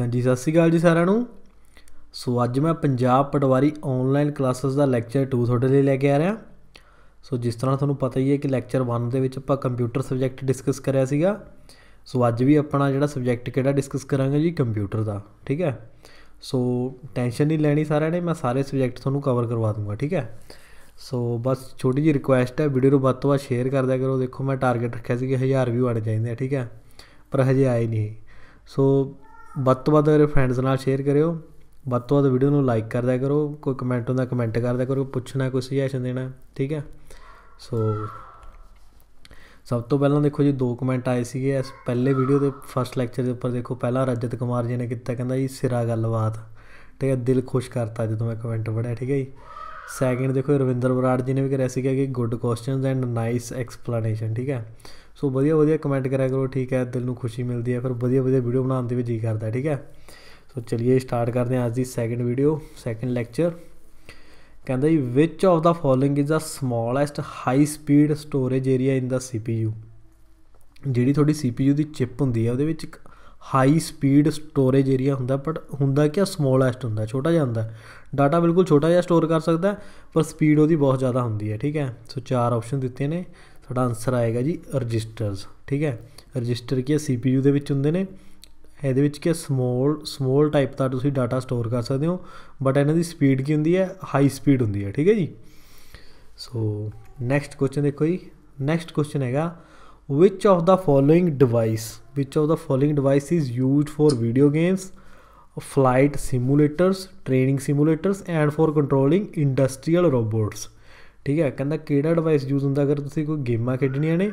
ਹਾਂਜੀ ਸਤਿ ਸ਼੍ਰੀ ਅਕਾਲ ਜੀ ਸਾਰਿਆਂ ਨੂੰ ਸੋ ਅੱਜ ਮੈਂ ਪੰਜਾਬ ਪਟਵਾਰੀ ਆਨਲਾਈਨ ਕਲਾਸਸ ਦਾ ਲੈਕਚਰ 2 ਤੁਹਾਡੇ ਲਈ ਲੈ ਕੇ ਆ ਰਿਹਾ ਸੋ ਜਿਸ ਤਰ੍ਹਾਂ ਤੁਹਾਨੂੰ ਪਤਾ ਹੀ ਹੈ ਕਿ ਲੈਕਚਰ 1 ਦੇ ਵਿੱਚ ਆਪਾਂ ਕੰਪਿਊਟਰ ਸਬਜੈਕਟ ਡਿਸਕਸ ਕਰਿਆ ਸੀਗਾ ਸੋ ਅੱਜ ਵੀ ਆਪਣਾ ਜਿਹੜਾ ਸਬਜੈਕਟ ਕਿਹੜਾ ਡਿਸਕਸ ਕਰਾਂਗੇ ਜੀ ਕੰਪਿਊਟਰ ਦਾ ਠੀਕ ਹੈ ਸੋ ਟੈਨਸ਼ਨ ਨਹੀਂ ਲੈਣੀ ਸਾਰਿਆਂ ਨੇ ਮੈਂ ਸਾਰੇ ਸਬਜੈਕਟ ਤੁਹਾਨੂੰ ਕਵਰ ਕਰਵਾ ਦੂੰਗਾ ਠੀਕ ਹੈ ਸੋ ਬਸ ਛੋਟੀ ਜੀ ਰਿਕੁਐਸਟ ਹੈ ਵੀਡੀਓ ਨੂੰ ਵੱਧ ਤੋਂ ਵੱਧ ਸ਼ੇਅਰ ਕਰ ਦਿਆ ਕਰੋ ਦੇਖੋ ਮੈਂ ਟਾਰਗੇਟ ਰੱਖਿਆ ਸੀ ਕਿ 1000 ਵਿਊ ਆਣੇ ਚਾਹੀਦੇ ਆ ਠੀਕ ਹੈ ਪਰ ਹਜੇ ਆਏ ਨਹੀਂ ਸੋ ਵੱਧ ਤੋਂ ਵੱਧ ਆਪਣੇ ਫਰੈਂਡਸ ਨਾਲ ਸ਼ੇਅਰ ਕਰਿਓ ਵੱਧ ਤੋਂ ਵੱਧ ਵੀਡੀਓ ਨੂੰ ਲਾਈਕ ਕਰਦਿਆ ਕਰੋ ਕੋਈ ਕਮੈਂਟ ਹੁੰਦਾ ਕਮੈਂਟ ਕਰਦਿਆ ਕਰੋ ਪੁੱਛਣਾ ਕੋਈ ਸੁਝਾਅ ਦੇਣਾ ਠੀਕ ਹੈ ਸੋ ਸਭ ਤੋਂ ਪਹਿਲਾਂ ਦੇਖੋ ਜੀ ਦੋ ਕਮੈਂਟ ਆਏ ਸੀਗੇ ਇਸ ਪਹਿਲੇ ਵੀਡੀਓ ਦੇ ਫਰਸਟ ਲੈਕਚਰ ਦੇ ਉੱਪਰ ਦੇਖੋ ਪਹਿਲਾ ਰਜਤ ਕੁਮਾਰ ਜੀ ਨੇ ਕੀਤਾ ਕਹਿੰਦਾ ਜੀ ਸਿਰਾ ਗੱਲਬਾਤ ਠੀਕ ਹੈ ਦਿਲ ਖੁਸ਼ ਕਰਤਾ ਜਦੋਂ ਮੈਂ ਕਮੈਂਟ ਪੜਿਆ ਠੀਕ ਹੈ ਜੀ ਸੈਕਿੰਡ ਦੇਖੋ ਰਵਿੰਦਰ ਬਰਾੜ ਜੀ ਨੇ ਵੀ ਕਰਿਆ ਸੀਗਾ ਕਿ good questions and nice explanation ਠੀਕ ਹੈ ਸੋ ਵਧੀਆ ਵਧੀਆ ਕਮੈਂਟ ਕਰਿਆ ਕਰੋ ਠੀਕ ਹੈ ਦਿਲ ਨੂੰ ਖੁਸ਼ੀ ਮਿਲਦੀ ਹੈ ਫਿਰ ਵਧੀਆ ਵਧੀਆ ਵੀਡੀਓ ਬਣਾਉਣ ਦੇ ਵੀ ਜੀ ਕਰਦਾ ਠੀਕ ਹੈ ਸੋ ਚਲਿਏ ਸਟਾਰਟ ਕਰਦੇ ਹਾਂ ਅੱਜ ਦੀ ਸੈਕੰਡ ਵੀਡੀਓ ਸੈਕੰਡ ਲੈਕਚਰ ਕਹਿੰਦਾ ਜੀ which of the following is the smallest high speed storage area in the CPU ਜਿਹੜੀ ਤੁਹਾਡੀ CPU ਦੀ ਚਿਪ ਹੁੰਦੀ ਹੈ ਉਹਦੇ ਵਿੱਚ ਇੱਕ ਹਾਈ ਸਪੀਡ ਸਟੋਰੇਜ ਏਰੀਆ ਹੁੰਦਾ ਬਟ ਹੁੰਦਾ ਕਿ ਸਮਾਲੈਸਟ ਹੁੰਦਾ ਛੋਟਾ ਜਿਹਾ ਹੁੰਦਾ ਡਾਟਾ ਬਿਲਕੁਲ ਛੋਟਾ ਜਿਹਾ ਸਟੋਰ ਕਰ ਸਕਦਾ ਪਰ ਸਪੀਡ ਉਹਦੀ ਬਹੁਤ ਜ਼ਿਆਦਾ ਹੁੰਦੀ ਹੈ ਠੀਕ ਹੈ ਸੋ ਚਾਰ ਆਪਸ਼ਨ ਦਿੱਤੇ ਨੇ ਤੁਹਾਡਾ ਆਨਸਰ ਆਏਗਾ ਜੀ ਰਜਿਸਟਰਸ ਠੀਕ ਹੈ ਰਜਿਸਟਰ ਕੀ ਹੈ ਸੀਪੀਯੂ ਦੇ ਵਿੱਚ ਹੁੰਦੇ ਨੇ ਇਹਦੇ ਵਿੱਚ ਕਿ ਸਮਾਲ ਸਮਾਲ ਟਾਈਪ ਦਾ ਤੁਸੀਂ ਡਾਟਾ ਸਟੋਰ ਕਰ ਸਕਦੇ ਹੋ ਬਟ ਇਹਨਾਂ ਦੀ ਸਪੀਡ ਕੀ ਹੁੰਦੀ ਹੈ ਹਾਈ ਸਪੀਡ ਹੁੰਦੀ ਹੈ ਠੀਕ ਹੈ ਜੀ ਸੋ ਨੈਕਸਟ ਕੁਐਸਚਨ ਦੇਖੋ ਜੀ ਨੈਕਸਟ ਕੁਐਸਚਨ ਹੈਗਾ which of the following device which of the following device is used for video games flight simulators training simulators and for controlling industrial robots ਠੀਕ ਹੈ ਕਹਿੰਦਾ ਕਿਹੜਾ ਐਡਵਾਈਸ ਯੂਜ਼ ਹੁੰਦਾ ਅਗਰ ਤੁਸੀਂ ਕੋਈ ਗੇਮਾਂ ਖੇਡਣੀਆਂ ਨੇ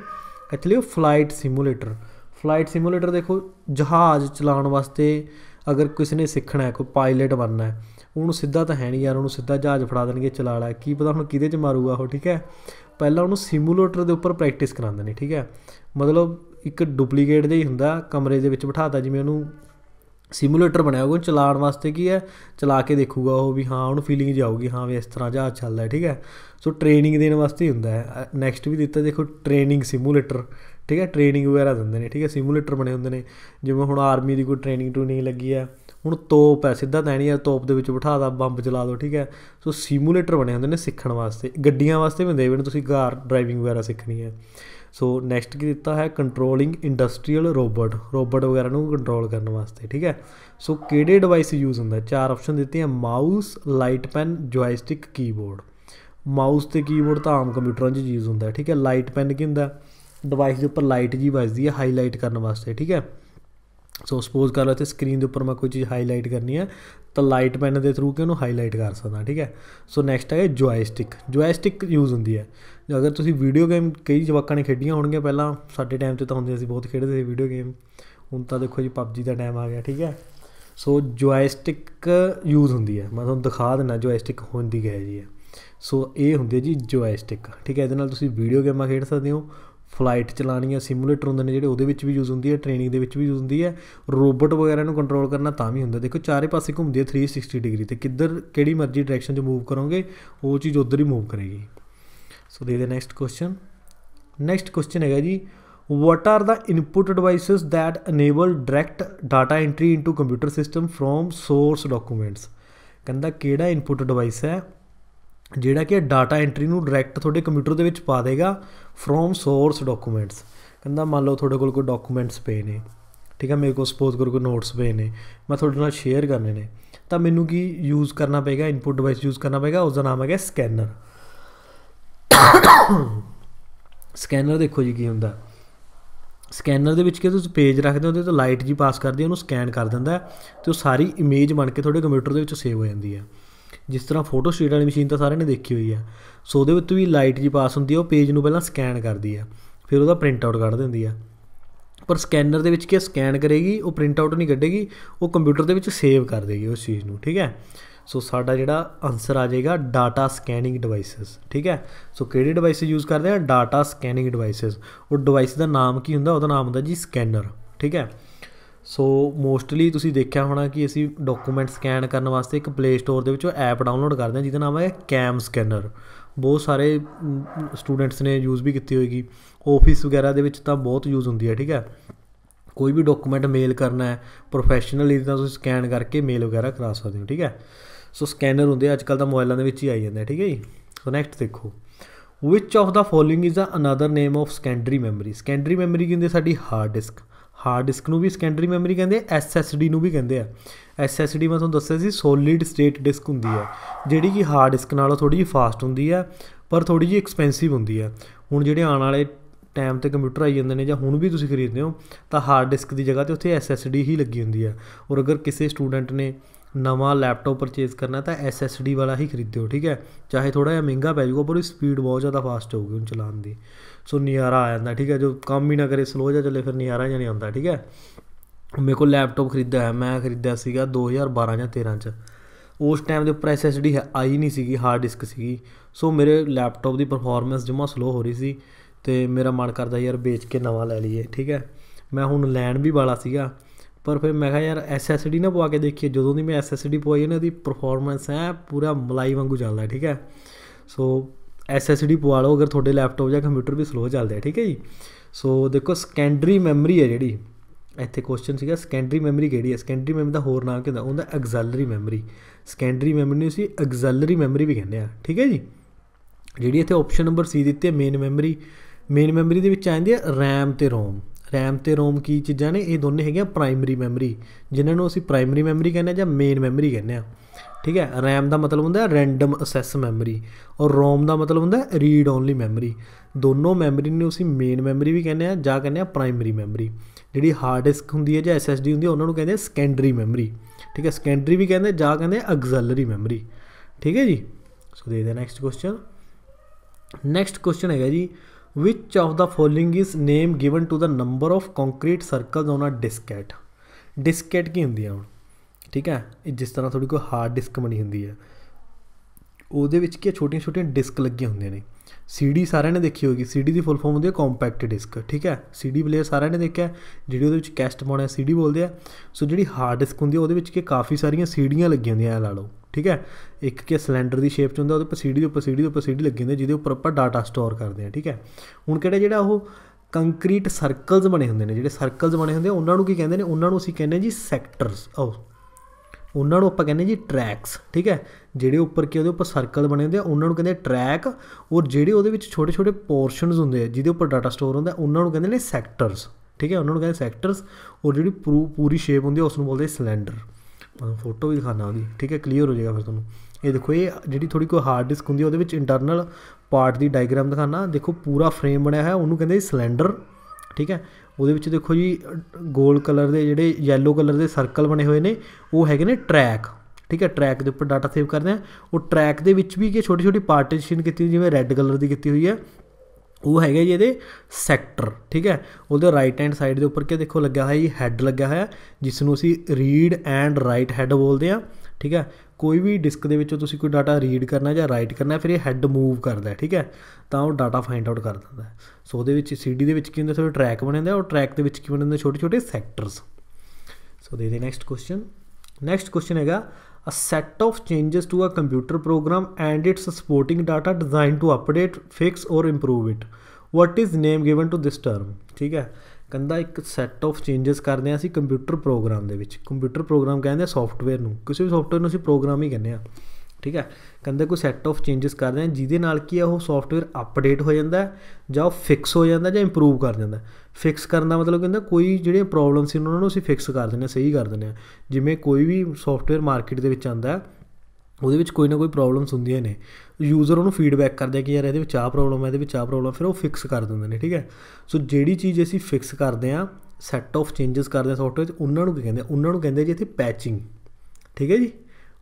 ਐਕਚੁਅਲੀ ਉਹ ਫਲਾਈਟ ਸਿਮੂਲੇਟਰ ਫਲਾਈਟ ਸਿਮੂਲੇਟਰ ਦੇਖੋ ਜਹਾਜ਼ ਚਲਾਉਣ ਵਾਸਤੇ ਅਗਰ ਕਿਸੇ ਨੇ ਸਿੱਖਣਾ ਹੈ ਕੋਈ ਪਾਇਲਟ ਬਣਨਾ ਹੈ ਉਹਨੂੰ ਸਿੱਧਾ ਤਾਂ ਹੈ ਨਹੀਂ ਯਾਰ ਉਹਨੂੰ ਸਿੱਧਾ ਜਹਾਜ਼ ਫੜਾ ਦੇਣਗੇ ਚਲਾ ਲੈ ਕੀ ਪਤਾ ਹੁਣ ਕਿਹਦੇ 'ਚ ਮਾਰੂਗਾ ਉਹ ਠੀਕ ਹੈ ਪਹਿਲਾਂ ਉਹਨੂੰ ਸਿਮੂਲੇਟਰ ਦੇ ਉੱਪਰ ਪ੍ਰੈਕਟਿਸ ਕਰਾਉਂਦੇ ਨੇ ਠੀਕ ਹੈ ਮਤਲਬ ਇੱਕ ਡੁਪਲੀਕੇਟ ਜਿਹਾ ਹੀ ਹੁੰਦਾ ਕਮਰੇ ਦੇ ਵਿੱਚ ਬਿਠਾਤਾ ਜਿਵੇਂ ਉਹਨੂੰ ਸਿਮੂਲੇਟਰ ਬਣਾਇਆ ਹੋਊਗਾ ਚਲਾਉਣ ਵਾਸਤੇ ਕੀ ਹੈ ਚਲਾ ਕੇ ਦੇਖੂਗਾ ਉਹ ਵੀ ਹਾਂ ਉਹਨੂੰ ਫੀਲਿੰਗ ਜਾਊਗੀ ਹਾਂ ਵੀ ਇਸ ਤਰ੍ਹਾਂ ਜਹਾਜ਼ ਚੱਲਦਾ ਠੀਕ ਹੈ ਸੋ ਟ੍ਰੇਨਿੰਗ ਦੇਣ ਵਾਸਤੇ ਹੁੰਦਾ ਹੈ ਨੈਕਸਟ ਵੀ ਦਿੱਤਾ ਦੇਖੋ ਟ੍ਰੇਨਿੰਗ ਸਿਮੂਲੇਟਰ ਠੀਕ ਹੈ ਟ੍ਰੇਨਿੰਗ ਵਗੈਰਾ ਦਿੰਦੇ ਨੇ ਠੀਕ ਹੈ ਸਿਮੂਲੇਟਰ ਬਣੇ ਹੁੰਦੇ ਨੇ ਜਿਵੇਂ ਹੁਣ ਆਰਮੀ ਦੀ ਕੋਈ ਟ੍ਰੇਨਿੰਗ ਟੂਨਿੰਗ ਲੱਗੀ ਆ ਹੁਣ ਤੋਪ ਹੈ ਸਿੱਧਾ ਤੈਣੀ ਆ ਤੋਪ ਦੇ ਵਿੱਚ ਬਿਠਾ ਦਾ ਬੰਬ ਚਲਾ ਦੋ ਠੀਕ ਹੈ ਸੋ ਸਿਮੂਲੇਟਰ ਬਣੇ ਹੁੰਦੇ ਨੇ ਸਿੱਖਣ ਵਾਸਤੇ ਗੱਡੀਆਂ ਵਾਸਤੇ ਵੀ ਹੁੰਦੇ ਨੇ ਤੁਸੀਂ ਕਾਰ ਡਰਾਈਵਿੰਗ ਵਗੈਰਾ ਸਿੱਖਣੀ ਹੈ ਸੋ ਨੈਕਸਟ ਕੀ ਦਿੱਤਾ ਹੈ ਕੰਟਰੋਲਿੰਗ ਇੰਡਸਟਰੀਅਲ ਰੋਬੋਟ ਰੋਬੋਟ ਵਗੈਰਾ ਨੂੰ ਕੰਟਰੋਲ ਕਰਨ ਵਾਸਤੇ ਠੀਕ ਹੈ ਸੋ ਕਿਹੜੇ ਡਿਵਾਈਸ ਯੂਜ਼ ਹੁੰਦਾ ਚਾਰ ਆਪਸ਼ਨ ਦਿੱਤੇ ਆ mouse light pen joystick keyboard mouse ਤੇ ਕੀਬੋਰਡ ਤਾਂ ਆਮ ਕੰਪਿਊਟਰਾਂ 'ਚ ਯੂਜ਼ ਹੁੰਦਾ ਠੀਕ ਹੈ ਲਾਈਟ ਪੈਨ ਕੀ ਹੁੰਦਾ ਡਿਵਾਈਸ ਦੇ ਉੱਪਰ ਲਾਈਟ ਜੀ ਵੱਜਦੀ ਹੈ ਹਾਈਲਾਈਟ ਕਰਨ ਵਾਸਤੇ ਠੀਕ ਹੈ ਸੋ ਸਪੋਜ਼ ਕਰ ਲਓ ਤੇ ਸਕਰੀਨ ਦੇ ਉੱਪਰ ਮੈਂ ਕੋਈ ਚੀਜ਼ ਹਾਈਲਾਈਟ ਕਰਨੀ ਹੈ ਤਾਂ ਲਾਈਟ ਪੈਨ ਦੇ ਥਰੂ ਕਿ ਉਹਨੂੰ ਹਾਈਲਾਈਟ ਕਰ ਸਕਦਾ ਠੀਕ ਹੈ ਸੋ ਨੈਕਸਟ ਹੈ ਜੋਇਸਟਿਕ ਜੋਇਸਟਿਕ ਯੂਜ਼ ਹੁੰਦੀ ਹੈ ਅਗਰ ਤੁਸੀਂ ਵੀਡੀਓ ਗੇਮ ਕਈ ਜਵਾਕਾਂ ਨੇ ਖੇਡੀਆਂ ਹੋਣਗੀਆਂ ਪਹਿਲਾਂ ਸਾਡੇ ਟਾਈਮ ਤੇ ਤਾਂ ਹੁੰਦੇ ਸੀ ਬਹੁਤ ਖੇਡਦੇ ਸੀ ਵੀਡੀਓ ਗੇਮ ਹੁਣ ਤਾਂ ਦੇਖੋ ਜੀ ਪਬਜੀ ਦਾ ਟਾਈਮ ਆ ਗਿਆ ਠੀਕ ਹੈ ਸੋ ਜੋਇਸਟਿਕ ਯੂਜ਼ ਹੁੰਦੀ ਹੈ ਮੈਂ ਤੁਹਾਨੂੰ ਦਿਖਾ ਦਿੰਦਾ ਜੋਇਸਟਿਕ ਹੁੰਦੀ ਹੈ ਜੀ ਸੋ ਇਹ ਹੁੰਦੀ ਹੈ ਜੀ ਜੋਇਸਟਿਕ ਠੀਕ ਹੈ ਇਹਦੇ ਨਾਲ ਤੁਸੀਂ ਵੀਡੀਓ ਗੇਮਾਂ ਖੇਡ ਸਕਦੇ ਹੋ ਫਲਾਈਟ ਚਲਾਣੀ ਹੈ ਸਿਮੂਲੇਟਰ ਹੁੰਦੇ ਨੇ ਜਿਹੜੇ ਉਹਦੇ ਵਿੱਚ ਵੀ ਯੂਜ਼ ਹੁੰਦੀ ਹੈ ਟ੍ਰੇਨਿੰਗ ਦੇ ਵਿੱਚ ਵੀ ਯੂਜ਼ ਹੁੰਦੀ ਹੈ ਰੋਬੋਟ ਵਗੈਰਾ ਨੂੰ ਕੰਟਰੋਲ ਕਰਨਾ ਤਾਂ ਵੀ ਹੁੰਦਾ ਦੇਖੋ ਚਾਰੇ ਪਾਸੇ ਘੁੰਮਦੀ ਹੈ 360 ਡਿਗਰੀ ਤੇ ਕਿੱਧਰ ਕਿਹੜੀ ਮਰਜ਼ੀ ਡਾਇਰੈਕਸ਼ਨ 'ਚ ਮੂਵ ਕਰੋਗੇ ਉਹ ਚੀਜ਼ ਉਧਰ ਹੀ ਮੂਵ ਕਰੇਗੀ ਸੋ ਦੇ ਦੇ ਨੈਕਸਟ ਕੁਐਸਚਨ ਨੈਕਸਟ ਕੁਐਸਚਨ ਹੈਗਾ ਜੀ what are the input devices that enable direct data entry into computer system from source documents ਕਹਿੰਦਾ ਕਿਹੜਾ ਇਨਪੁਟ ਡਿਵਾਈਸ ਹੈ ਜਿਹੜਾ ਕਿ ਡਾਟਾ ਐਂਟਰੀ ਨੂੰ ਡਾਇਰੈਕਟ ਤੁਹਾਡੇ ਕੰਪਿਊਟਰ ਦੇ ਵਿੱਚ ਪਾ ਦੇਗਾ ਫਰੋਮ ਸੋਰਸ ਡਾਕੂਮੈਂਟਸ ਕਹਿੰਦਾ ਮੰਨ ਲਓ ਤੁਹਾਡੇ ਕੋਲ ਕੋਈ ਡਾਕੂਮੈਂਟਸ ਪਏ ਨੇ ਠੀਕ ਹੈ ਮੇਰੇ ਕੋਲ ਸਪੋਜ਼ ਕਰੋ ਕੋਈ ਨੋਟਸ ਪਏ ਨੇ ਮੈਂ ਤੁਹਾਡੇ ਨਾਲ ਸ਼ੇਅਰ ਕਰਨੇ ਨੇ ਤਾਂ ਮੈਨੂੰ ਕੀ ਯੂਜ਼ ਕਰਨਾ ਪਏਗਾ ਇਨਪੁਟ ਡਿਵਾਈਸ ਯੂਜ਼ ਕਰਨਾ ਪਏਗਾ ਉਸ ਦਾ ਨਾਮ ਹੈਗਾ ਸਕੈਨਰ ਸਕੈਨਰ ਦੇਖੋ ਜੀ ਕੀ ਹੁੰਦਾ ਸਕੈਨਰ ਦੇ ਵਿੱਚ ਕਿ ਤੁਸੀਂ ਪੇਜ ਰੱਖਦੇ ਹੋ ਤੇ ਤੋਂ ਲਾਈਟ ਜੀ ਪਾਸ ਕਰਦੀ ਹੈ ਉਹਨੂੰ ਸਕੈਨ ਕਰ ਦਿੰਦਾ ਤੇ ਉਹ ਸਾਰੀ ਇਮੇਜ ਬਣ ਕੇ ਤੁਹਾਡੇ ਕੰਪਿਊਟਰ ਦੇ ਵਿੱਚ ਸੇਵ ਹੋ ਜਾਂਦੀ ਹੈ ਜਿਸ ਤਰ੍ਹਾਂ ਫੋਟੋ ਸਟੇਟ ਵਾਲੀ ਮਸ਼ੀਨ ਤਾਂ ਸਾਰਿਆਂ ਨੇ ਦੇਖੀ ਹੋਈ ਆ ਸੋ ਉਹਦੇ ਵਿੱਚ ਵੀ ਲਾਈਟ ਜੀ ਪਾਸ ਹੁੰਦੀ ਆ ਉਹ ਪੇਜ ਨੂੰ ਪਹਿਲਾਂ ਸਕੈਨ ਕਰਦੀ ਆ ਫਿਰ ਉਹਦਾ ਪ੍ਰਿੰਟ ਆਊਟ ਕੱਢ ਦਿੰਦੀ ਆ ਪਰ ਸਕੈਨਰ ਦੇ ਵਿੱਚ ਕੀ ਸਕੈਨ ਕਰੇਗੀ ਉਹ ਪ੍ਰਿੰਟ ਆਊਟ ਨਹੀਂ ਕੱਢੇਗੀ ਉਹ ਕੰਪਿਊਟਰ ਦੇ ਵਿੱਚ ਸੇਵ ਕਰ ਦੇਗੀ ਉਸ ਚੀਜ਼ ਨੂੰ ਠੀਕ ਹੈ ਸੋ ਸਾਡਾ ਜਿਹੜਾ ਆਨਸਰ ਆ ਜਾਏਗਾ ਡਾਟਾ ਸਕੈਨਿੰਗ ਡਿਵਾਈਸਸ ਠੀਕ ਹੈ ਸੋ ਕਿਹੜੇ ਡਿਵਾਈਸ ਯੂਜ਼ ਕਰਦੇ ਆ ਡਾਟਾ ਸਕੈਨਿੰਗ ਡਿਵਾਈਸਸ ਉਹ ਡਿਵਾਈਸ ਦਾ ਨਾਮ ਕੀ ਹੁੰਦਾ ਉਹਦਾ ਨਾਮ ਹੁੰਦਾ ਜੀ ਸਕੈਨਰ ਠੀਕ ਹੈ ਸੋ ਮੋਸਟਲੀ ਤੁਸੀਂ ਦੇਖਿਆ ਹੋਣਾ ਕਿ ਅਸੀਂ ਡਾਕੂਮੈਂਟ ਸਕੈਨ ਕਰਨ ਵਾਸਤੇ ਇੱਕ ਪਲੇ ਸਟੋਰ ਦੇ ਵਿੱਚੋਂ ਐਪ ਡਾਊਨਲੋਡ ਕਰਦੇ ਹਾਂ ਜਿਹਦਾ ਨਾਮ ਹੈ ਕੈਮ ਸਕੈਨਰ ਬਹੁਤ ਸਾਰੇ ਸਟੂਡੈਂਟਸ ਨੇ ਯੂਜ਼ ਵੀ ਕੀਤੀ ਹੋਏਗੀ ਆਫਿਸ ਵਗੈਰਾ ਦੇ ਵਿੱਚ ਤਾਂ ਬਹੁਤ ਯੂਜ਼ ਹੁੰਦੀ ਹੈ ਠੀਕ ਹੈ ਕੋਈ ਵੀ ਡਾਕੂਮੈਂਟ ਮੇਲ ਕਰਨਾ ਹੈ ਪ੍ਰੋਫੈਸ਼ਨਲੀ ਤਾਂ ਤੁਸੀਂ ਸਕੈਨ ਕਰਕੇ ਮੇਲ ਵਗੈਰਾ ਕਰਾ ਸਕਦੇ ਹੋ ਠੀਕ ਹੈ ਸੋ ਸਕੈਨਰ ਹੁੰਦੇ ਅੱਜ ਕੱਲ ਤਾਂ ਮੋਬਾਈਲਾਂ ਦੇ ਵਿੱਚ ਹੀ ਆਈ ਜਾਂਦੇ ਠੀਕ ਹੈ ਜੀ ਸੋ ਨੈਕਸਟ ਦੇਖੋ which of the following is another name of secondary memory secondary memory ਹੁੰਦੀ ਸਾਡੀ ਹਾਰਡ ਡਿਸਕ ਹਾਰਡ ਡਿਸਕ ਨੂੰ ਵੀ ਸੈਕੰਡਰੀ ਮੈਮਰੀ ਕਹਿੰਦੇ ਆ ਐਸਐਸਡੀ ਨੂੰ ਵੀ ਕਹਿੰਦੇ ਆ ਐਸਐਸਡੀ ਮੈਂ ਤੁਹਾਨੂੰ ਦੱਸਿਆ ਸੀ ਸੋਲਿਡ ਸਟੇਟ ਡਿਸਕ ਹੁੰਦੀ ਹੈ ਜਿਹੜੀ ਕਿ ਹਾਰਡ ਡਿਸਕ ਨਾਲੋਂ ਥੋੜੀ ਜਿਹੀ ਫਾਸਟ ਹੁੰਦੀ ਹੈ ਪਰ ਥੋੜੀ ਜਿਹੀ ਐਕਸਪੈਂਸਿਵ ਹੁੰਦੀ ਹੈ ਹੁਣ ਜਿਹੜੇ ਆਉਣ ਵਾਲੇ ਟਾਈਮ ਤੇ ਕੰਪਿਊਟਰ ਆਈ ਜਾਂਦੇ ਨੇ ਜਾਂ ਹੁਣ ਵੀ ਤੁਸੀਂ ਖਰੀਦਦੇ ਹੋ ਤਾਂ ਹਾਰਡ ਡਿਸਕ ਦੀ ਜਗ੍ਹਾ ਤੇ ਉੱਥੇ ਐਸਐਸਡੀ ਹੀ ਲੱਗੀ ਹੁੰਦੀ ਹੈ ਔਰ ਅਗਰ ਕਿਸੇ ਸਟੂਡੈਂਟ ਨੇ ਨਵਾਂ ਲੈਪਟਾਪ ਪਰਚੇਸ ਕਰਨਾ ਤਾਂ SSD ਵਾਲਾ ਹੀ ਖਰੀਦਿਓ ਠੀਕ ਹੈ ਚਾਹੇ ਥੋੜਾ ਜਿਹਾ ਮਹਿੰਗਾ ਪੈ ਜਾਊਗਾ ਪਰ ਉਹ ਸਪੀਡ ਬਹੁਤ ਜ਼ਿਆਦਾ ਫਾਸਟ ਹੋਊਗੀ ਉਹਨੂੰ ਚਲਾਉਣ ਦੀ ਸੋ ਨਿਆਰਾ ਆ ਜਾਂਦਾ ਠੀਕ ਹੈ ਜੋ ਕੰਮ ਹੀ ਨਾ ਕਰੇ ਸਲੋ ਜਾ ਚੱਲੇ ਫਿਰ ਨਿਆਰਾ ਜਾਂ ਨਹੀਂ ਆਉਂਦਾ ਠੀਕ ਹੈ ਮੇਰੇ ਕੋਲ ਲੈਪਟਾਪ ਖਰੀਦਿਆ ਹੈ ਮੈਂ ਖਰੀਦਿਆ ਸੀਗਾ 2012 ਜਾਂ 13 ਚ ਉਸ ਟਾਈਮ ਦੇ ਉੱਪਰ SSD ਆਈ ਨਹੀਂ ਸੀਗੀ ਹਾਰਡ ਡਿਸਕ ਸੀਗੀ ਸੋ ਮੇਰੇ ਲੈਪਟਾਪ ਦੀ ਪਰਫਾਰਮੈਂਸ ਜਮਾ ਸਲੋ ਹੋ ਰਹੀ ਸੀ ਤੇ ਮੇਰਾ ਮਨ ਕਰਦਾ ਯਾਰ ਵੇਚ ਕੇ ਨਵਾਂ ਲੈ ਲਈਏ ਠੀਕ ਹੈ ਮੈਂ ਹੁਣ ਲੈਣ ਵੀ ਵਾਲਾ ਸੀਗਾ ਪਰ ਫਿਰ ਮੈਂ ਕਿਹਾ ਯਾਰ ਐਸਐਸਡੀ ਨਾ ਪਵਾ ਕੇ ਦੇਖੀਏ ਜਦੋਂ ਦੀ ਮੈਂ ਐਸਐਸਡੀ ਪਵਾਈ ਨਾ ਉਹਦੀ ਪਰਫਾਰਮੈਂਸ ਹੈ ਪੂਰਾ ਮਲਾਈ ਵਾਂਗੂ ਚੱਲਦਾ ਠੀਕ ਹੈ ਸੋ ਐਸਐਸਡੀ ਪਵਾ ਲਓ ਅਗਰ ਤੁਹਾਡੇ ਲੈਪਟਾਪ ਜਾਂ ਕੰਪਿਊਟਰ ਵੀ ਸਲੋ ਚੱਲਦਾ ਠੀਕ ਹੈ ਜੀ ਸੋ ਦੇਖੋ ਸੈਕੰਡਰੀ ਮੈਮਰੀ ਹੈ ਜਿਹੜੀ ਇੱਥੇ ਕੁਐਸਚਨ ਸੀਗਾ ਸੈਕੰਡਰੀ ਮੈਮਰੀ ਕਿਹੜੀ ਹੈ ਸੈਕੰਡਰੀ ਮੈਮਰੀ ਦਾ ਹੋਰ ਨਾਮ ਕੀ ਹੁੰਦਾ ਉਹਦਾ ਮੈਮਰੀ ਸੈਕੰਡਰੀ ਮੈਮਰੀ ਨੂੰ ਸੀ ਐਗਜ਼ੈਲਰੀ ਮੈਮਰੀ ਵੀ ਕਹਿੰਦੇ ਆ ਠੀਕ ਹੈ ਜੀ ਜਿਹੜੀ ਇੱਥੇ ਆਪਸ਼ਨ ਨੰਬਰ ਸੀ ਦਿੱਤੀ ਹੈ ਮੇਨ ਮੈਮਰੀ ਮੇਨ ਮੈਮਰੀ ਦੇ ਵਿੱਚ ਆਉਂਦੀ ਹੈ RAM ਤੇ ROM ਰੈਮ ਤੇ ਰੋਮ ਕੀ ਚੀਜ਼ਾਂ ਨੇ ਇਹ ਦੋਨੇ ਹੈਗੀਆਂ ਪ੍ਰਾਇਮਰੀ ਮੈਮਰੀ ਜਿਨ੍ਹਾਂ ਨੂੰ ਅਸੀਂ ਪ੍ਰਾਇਮਰੀ ਮੈਮਰੀ ਕਹਿੰਦੇ ਆ ਜਾਂ ਮੇਨ ਮੈਮਰੀ ਕਹਿੰਦੇ ਆ ਠੀਕ ਹੈ RAM ਦਾ ਮਤਲਬ ਹੁੰਦਾ ਹੈ ਰੈਂਡਮ ਅਸੈਸ ਮੈਮਰੀ ਔਰ ROM ਦਾ ਮਤਲਬ ਹੁੰਦਾ ਹੈ ਰੀਡ ਓਨਲੀ ਮੈਮਰੀ ਦੋਨੋਂ ਮੈਮਰੀ ਨੂੰ ਅਸੀਂ ਮੇਨ ਮੈਮਰੀ ਵੀ ਕਹਿੰਦੇ ਆ ਜਾਂ ਕਹਿੰਦੇ ਆ ਪ੍ਰਾਇਮਰੀ ਮੈਮਰੀ ਜਿਹੜੀ ਹਾਰਡ ਡਿਸਕ ਹੁੰਦੀ ਹੈ ਜਾਂ SSD ਹੁੰਦੀ ਹੈ ਉਹਨਾਂ ਨੂੰ ਕਹਿੰਦੇ ਆ ਸੈਕੰਡਰੀ ਮੈਮਰੀ ਠੀਕ ਹੈ ਸੈਕੰਡਰੀ ਵੀ ਕਹਿੰਦੇ ਜਾਂ ਕਹਿੰਦੇ ਆ ਐਕਸਲਰੀ ਮੈਮਰੀ ਠੀਕ ਹੈ ਜੀ ਸੋ ਦੇ ਦੇ ਨੈਕਸਟ ਕੁਐਸਚਨ ਨੈਕਸਟ ਕੁਐਸਚਨ ਹੈਗਾ ਜੀ Which of the following is name given to the number of concrete circles on a diskette? ਡਿਸਕੇਟ ਕੀ ਹੁੰਦੀ ਆ ਹੁਣ ਠੀਕ ਹੈ ਇਹ ਜਿਸ ਤਰ੍ਹਾਂ ਥੋੜੀ ਕੋਈ ਹਾਰਡ ਡਿਸਕ ਬਣੀ ਹੁੰਦੀ ਹੈ ਉਹਦੇ ਵਿੱਚ ਕੀ ਛੋਟੀਆਂ ਛੋਟੀਆਂ ਡਿਸਕ ਲੱਗੀਆਂ ਹੁੰਦੀਆਂ ਨੇ ਸੀਡੀ ਸਾਰਿਆਂ ਨੇ ਦੇਖੀ ਹੋਗੀ ਸੀਡੀ ਦੀ ਫੁੱਲ ਫਾਰਮ ਹੁੰਦੀ ਹੈ ਕੰਪੈਕਟ ਡਿਸਕ ਠੀਕ ਹੈ ਸੀਡੀ ਪਲੇਅਰ ਸਾਰਿਆਂ ਨੇ ਦੇਖਿਆ ਜਿਹੜੀ ਉਹਦੇ ਵਿੱਚ ਕੈਸਟ ਪਾਉਣਾ ਸੀਡੀ ਬੋਲਦੇ ਆ ਸੋ ਜਿਹੜੀ ਹਾਰਡ ਡਿਸਕ ਹੁੰਦੀ ਹੈ ਉਹਦੇ ਵਿੱਚ ਕੀ ਕਾਫੀ ਸਾਰੀਆਂ ਸੀਡੀਆਂ ਲੱਗੀਆਂ ਹੁੰਦੀਆਂ ਐ ਲਾ ਲਓ ਠੀਕ ਹੈ ਇੱਕ ਕੇ ਸਿਲੰਡਰ ਦੀ ਸ਼ੇਪ 'ਚ ਹੁੰਦਾ ਉਹਦੇ ਉੱਪਰ ਸੀਡੀ ਦੇ ਉੱਪਰ ਸੀਡੀ ਦੇ ਉੱਪਰ ਸੀਡੀ ਲੱਗੀ ਹੁੰਦੀ ਜਿਹਦੇ ਉੱਪਰ ਆਪਾਂ ਡਾਟਾ ਸਟੋਰ ਕਰਦੇ ਆ ਠੀਕ ਹੈ ਹੁਣ ਕਿਹੜੇ ਜਿਹੜਾ ਉਹ ਕੰਕਰੀਟ ਸਰਕਲਸ ਬਣੇ ਹੁੰਦੇ ਨੇ ਜਿਹੜੇ ਸਰਕਲਸ ਬਣੇ ਹੁੰਦੇ ਉਹਨਾਂ ਨੂੰ ਕੀ ਕਹਿੰਦੇ ਨੇ ਉਹਨਾਂ ਨੂੰ ਅਸੀਂ ਕਹਿੰਦੇ ਜੀ ਸੈਕਟਰਸ ਆਓ ਉਹਨਾਂ ਨੂੰ ਆਪਾਂ ਕਹਿੰਦੇ ਜੀ ਟਰੈਕਸ ਠੀਕ ਹੈ ਜਿਹੜੇ ਉੱਪਰ ਕੀ ਉਹਦੇ ਉੱਪਰ ਸਰਕਲ ਬਣੇ ਹੁੰਦੇ ਆ ਉਹਨਾਂ ਨੂੰ ਕਹਿੰਦੇ ਟਰੈਕ ਔਰ ਜਿਹੜੇ ਉਹਦੇ ਵਿੱਚ ਛੋਟੇ ਛੋਟੇ ਪੋਰਸ਼ਨਸ ਹੁੰਦੇ ਆ ਜਿਹਦੇ ਉੱਪਰ ਡਾਟਾ ਸਟੋਰ ਹੁੰਦਾ ਉਹਨਾਂ ਨੂੰ ਕਹਿੰਦੇ ਨੇ ਸੈਕਟਰਸ ਠੀਕ ਹੈ ਉਹਨਾਂ ਨੂੰ ਕਹਿੰਦੇ ਸੈਕਟਰਸ ਔਰ ਜਿਹੜੀ ਪੂਰੀ ਸ਼ੇਪ ਹੁੰਦੀ ਆ ਉਸ ਨੂੰ ਬੋਲਦੇ ਸਿਲੰਡਰ ਆਪਾਂ ਫੋਟੋ ਵੀ ਦਿਖਾਣਾ ਉਹਦੀ ਠੀਕ ਹੈ ਕਲੀਅਰ ਹੋ ਜਾਏਗਾ ਫਿਰ ਤੁਹਾਨੂੰ ਇਹ ਦੇਖੋ ਇਹ ਜਿਹੜੀ ਥੋੜੀ ਕੋਈ ਹਾਰਡ ਡਿਸਕ ਹੁੰਦੀ ਹੈ ਉਹਦੇ ਵਿੱਚ ਇੰਟਰਨਲ ਪਾਰਟ ਦੀ ਡਾਇਗ੍ਰਾਮ ਦਿਖਾਣਾ ਦੇਖੋ ਪੂਰਾ ਫਰੇਮ ਬਣਿਆ ਹੋਇਆ ਉਹਨੂੰ ਕਹਿੰਦੇ ਸਿਲੰਡਰ ਠੀਕ ਹੈ ਉਹਦੇ ਵਿੱਚ ਦੇਖੋ ਜੀ ਗੋਲ ਕਲਰ ਦੇ ਜਿਹੜੇ yellow ਕਲਰ ਦੇ ਸਰਕਲ ਬਣੇ ਹੋਏ ਨੇ ਉਹ ਹੈਗੇ ਨੇ ਟਰੈਕ ਠੀਕ ਹੈ ਟਰੈਕ ਦੇ ਉੱਪਰ ਡਾਟਾ ਸੇਵ ਕਰਦੇ ਆ ਉਹ ਟਰੈਕ ਦੇ ਵਿੱਚ ਵੀ ਕਿ ਛੋਟੀ ਛੋਟੀ ਪਾਰਟੀਸ਼ਨ ਕੀਤੀ ਜਿਵੇਂ ਰੈੱਡ ਕਲਰ ਦੀ ਕੀਤੀ ਹੋਈ ਹੈ ਉਹ ਹੈਗਾ ਜੀ ਇਹਦੇ ਸੈਕਟਰ ਠੀਕ ਹੈ ਉਹਦੇ ਰਾਈਟ ਹੈਂਡ ਸਾਈਡ ਦੇ ਉੱਪਰ ਕੀ ਦੇਖੋ ਲੱਗਾ ਹੋਇਆ ਜੀ ਹੈੱਡ ਲੱਗਾ ਹੋਇਆ ਜਿਸ ਨੂੰ ਅਸੀਂ ਰੀਡ ਐਂਡ ਰਾਈਟ ਹੈੱਡ ਬੋਲਦੇ ਆ ਠੀਕ ਹੈ ਕੋਈ ਵੀ ਡਿਸਕ ਦੇ ਵਿੱਚੋਂ ਤੁਸੀਂ ਕੋਈ ਡਾਟਾ ਰੀਡ ਕਰਨਾ ਜਾਂ ਰਾਈਟ ਕਰਨਾ ਫਿਰ ਇਹ ਹੈੱਡ ਮੂਵ ਕਰਦਾ ਠੀਕ ਹੈ ਤਾਂ ਉਹ ਡਾਟਾ ਫਾਈਂਡ ਆਊਟ ਕਰ ਦਿੰਦਾ ਸੋ ਉਹਦੇ ਵਿੱਚ ਸੀਡੀ ਦੇ ਵਿੱਚ ਕੀ ਹੁੰਦਾ ਤੁਹਾਡੇ ਟਰੈਕ ਬਣੇ ਹੁੰਦੇ ਉਹ ਟਰੈਕ ਦੇ ਵਿੱਚ ਕੀ ਬਣੇ ਹੁੰਦੇ ਛੋਟੇ ਛੋਟੇ ਸੈਕਟਰਸ ਸੋ ਦੇ ਦੇ ਨੈਕਸਟ ਕੁਐਸਚਨ ਨੈਕਸਟ ਕੁਐਸਚਨ ਹੈਗਾ a set of changes to a computer program and its supporting data designed to update, fix or improve it. What is name given to this term? ਠੀਕ ਹੈ ਕਹਿੰਦਾ ਇੱਕ set of changes ਕਰਦੇ ਆ ਅਸੀਂ computer programme ਦੇ ਵਿੱਚ computer programme ਕਹਿੰਦੇ ਆ ਸੌਫਟਵੇਅਰ ਨੂੰ ਕਿਸੇ ਵੀ ਸੌਫਟਵੇਅਰ ਨੂੰ ਅਸੀਂ ਪ੍ਰੋਗਰਾਮ ਹੀ ਕਹਿੰਦੇ ਆ ਠੀਕ ਹੈ ਕਹਿੰਦਾ ਕੋਈ ਸੈਟ ਆਫ ਚੇਂजेस ਕਰ ਰਹੇ ਜਿਹਦੇ ਨਾਲ ਕੀ ਆ ਉਹ ਸੌਫਟਵੇਅਰ ਅਪਡੇਟ ਹੋ ਜਾਂਦਾ ਜਾਂ ਉਹ ਫਿਕਸ ਹੋ ਜਾਂਦਾ ਜਾਂ ਇੰਪਰੂਵ ਕਰ ਜਾਂਦਾ ਫਿਕਸ ਕਰਨ ਦਾ ਮਤਲਬ ਕਹਿੰਦਾ ਕੋਈ ਜਿਹੜੇ ਪ੍ਰੋਬਲਮ ਸੀ ਉਹਨਾਂ ਨੂੰ ਅਸੀਂ ਫਿਕਸ ਕਰ ਦਿੰਦੇ ਆ ਸਹੀ ਕਰ ਦਿੰਦੇ ਆ ਜਿਵੇਂ ਕੋਈ ਵੀ ਸੌਫਟਵੇਅਰ ਮਾਰਕੀਟ ਦੇ ਵਿੱਚ ਆਂਦਾ ਉਹਦੇ ਵਿੱਚ ਕੋਈ ਨਾ ਕੋਈ ਪ੍ਰੋਬਲਮਸ ਹੁੰਦੀਆਂ ਨੇ ਯੂਜ਼ਰ ਉਹਨੂੰ ਫੀਡਬੈਕ ਕਰਦੇ ਆ ਕਿ ਯਾਰ ਇਹਦੇ ਵਿੱਚ ਆ ਪ੍ਰੋਬਲਮ ਹੈ ਇਹਦੇ ਵਿੱਚ ਆ ਪ੍ਰੋਬਲਮ ਫਿਰ ਉਹ ਫਿਕਸ ਕਰ ਦਿੰਦੇ ਨੇ ਠੀਕ ਹੈ ਸੋ ਜਿਹੜੀ ਚੀਜ਼ ਅਸੀਂ ਫਿਕਸ ਕਰਦੇ ਆ ਸੈਟ ਆਫ ਚੇਂजेस ਕਰਦੇ ਆ ਸੌਫਟਵੇਅਰ ਵਿੱਚ ਉਹਨਾਂ ਨੂੰ ਕੀ ਕਹਿੰਦੇ ਆ ਉਹਨਾਂ ਨੂੰ ਕਹਿੰਦੇ ਜੀ ਇੱਥੇ ਪੈਚਿੰਗ ਠੀਕ ਹੈ ਜੀ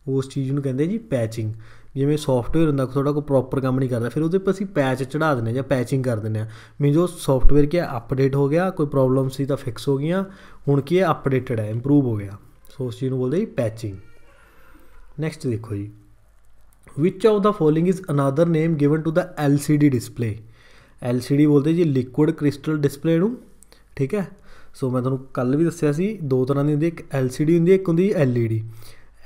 ਉਸ ਚੀਜ਼ ਨੂੰ ਕਹਿੰਦੇ ਜੀ ਪੈਚਿੰਗ ਜਿਵੇਂ ਸੌਫਟਵੇਅਰ ਹੁੰਦਾ ਥੋੜਾ ਕੋ ਪ੍ਰੋਪਰ ਕੰਮ ਨਹੀਂ ਕਰਦਾ ਫਿਰ ਉਹਦੇ ਉੱਪਰ ਅਸੀਂ ਪੈਚ ਚੜਾ ਦਿੰਦੇ ਆ ਜਾਂ ਪੈਚਿੰਗ ਕਰ ਦਿੰਦੇ ਆ ਮੀਨਸ ਉਹ ਸੌਫਟਵੇਅਰ ਕੀ ਅਪਡੇਟ ਹੋ ਗਿਆ ਕੋਈ ਪ੍ਰੋਬਲਮ ਸੀ ਤਾਂ ਫਿਕਸ ਹੋ ਗਈਆਂ ਹੁਣ ਕੀ ਹੈ ਅਪਡੇਟਡ ਹੈ ਇੰਪਰੂਵ ਹੋ ਗਿਆ ਸੋ ਉਸ ਚੀਜ਼ ਨੂੰ ਬੋਲਦੇ ਜੀ ਪੈਚਿੰਗ ਨੈਕਸਟ ਦੇਖੋ ਜੀ which of the following is another name given to the LCD display LCD ਬੋਲਦੇ ਜੀ ਲਿਕੁਇਡ ਕ੍ਰਿਸਟਲ ਡਿਸਪਲੇ ਨੂੰ ਠੀਕ ਹੈ ਸੋ ਮੈਂ ਤੁਹਾਨੂੰ ਕੱਲ ਵੀ ਦੱਸਿਆ ਸੀ ਦੋ ਤਰ੍ਹਾਂ ਦੀ ਹੁੰਦੀ ਇੱਕ ਐਲਸੀਡੀ ਹੁੰਦੀ ਹੈ ਇੱਕ ਹੁੰਦੀ ਐਲਈਡੀ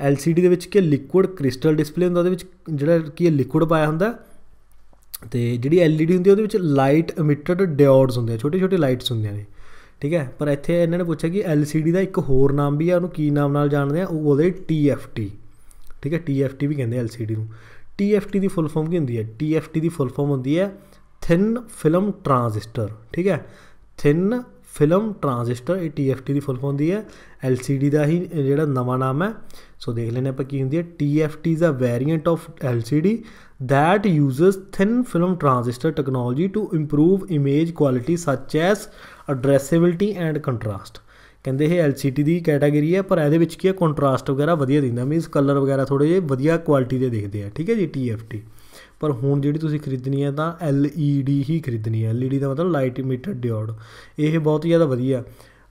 LCD ਦੇ ਵਿੱਚ ਕੀ ਲਿਕੁਇਡ ਕ੍ਰਿਸਟਲ ਡਿਸਪਲੇ ਹੁੰਦਾ ਉਹਦੇ ਵਿੱਚ ਜਿਹੜਾ ਕੀ ਲਿਕੁਇਡ ਪਾਇਆ ਹੁੰਦਾ ਤੇ ਜਿਹੜੀ LED ਹੁੰਦੀ ਉਹਦੇ ਵਿੱਚ ਲਾਈਟ ਇਮਿਟਡ ਡਾਇਓਡਸ ਹੁੰਦੇ ਆ ਛੋਟੇ ਛੋਟੇ ਲਾਈਟਸ ਹੁੰਦੀਆਂ ਨੇ ਠੀਕ ਹੈ ਪਰ ਇੱਥੇ ਇਹਨਾਂ ਨੇ ਪੁੱਛਿਆ ਕਿ LCD ਦਾ ਇੱਕ ਹੋਰ ਨਾਮ ਵੀ ਆ ਉਹਨੂੰ ਕੀ ਨਾਮ ਨਾਲ ਜਾਣਦੇ ਆ ਉਹ ਉਹਦੇ TFT ਠੀਕ ਹੈ TFT ਵੀ ਕਹਿੰਦੇ LCD ਨੂੰ TFT ਦੀ ਫੁੱਲ ਫਾਰਮ ਕੀ ਹੁੰਦੀ ਹੈ TFT ਦੀ ਫੁੱਲ ਫਾਰਮ ਹੁੰਦੀ ਹੈ ਥਿਨ ਫਿਲਮ ਟ੍ਰਾਂਜ਼ਿਸਟਰ ਠੀਕ ਹੈ ਥਿਨ ਫਿਲਮ ਟਰਾਂਜ਼ਿਸਟਰ ਇਹ TFT ਦੀ ਫੁੱਲ ਹੁੰਦੀ ਹੈ LCD ਦਾ ਹੀ ਜਿਹੜਾ ਨਵਾਂ ਨਾਮ ਹੈ ਸੋ ਦੇਖ ਲੈਣੇ ਆਪਾਂ ਕੀ ਹੁੰਦੀ ਹੈ TFT is a variant of LCD that uses thin film transistor technology to improve image quality such as addressability and contrast ਕਹਿੰਦੇ ਇਹ LCD ਦੀ ਕੈਟਾਗਰੀ ਹੈ ਪਰ ਇਹਦੇ ਵਿੱਚ ਕੀ ਹੈ ਕੰਟਰਾਸਟ ਵਗੈਰਾ ਵਧੀਆ ਦਿੰਦਾ ਮੀਨਸ ਕਲਰ ਵਗੈਰਾ ਥੋੜੇ ਜਿਹਾ ਵਧੀਆ ਕੁਆਲਿਟੀ ਦੇ ਦਿਖਦੇ ਆ ਠੀਕ ਹੈ ਜੀ TFT ਪਰ ਹੁਣ ਜਿਹੜੀ ਤੁਸੀਂ ਖਰੀਦਣੀ ਹੈ ਤਾਂ ਐਲ ਈ ਡੀ ਹੀ ਖਰੀਦਣੀ ਹੈ ਐਲ ਈ ਡੀ ਦਾ ਮਤਲਬ ਲਾਈਟ ਇਮਿਟਡ ਡਿਓਡ ਇਹ ਬਹੁਤ ਹੀ ਜ਼ਿਆਦਾ ਵਧੀਆ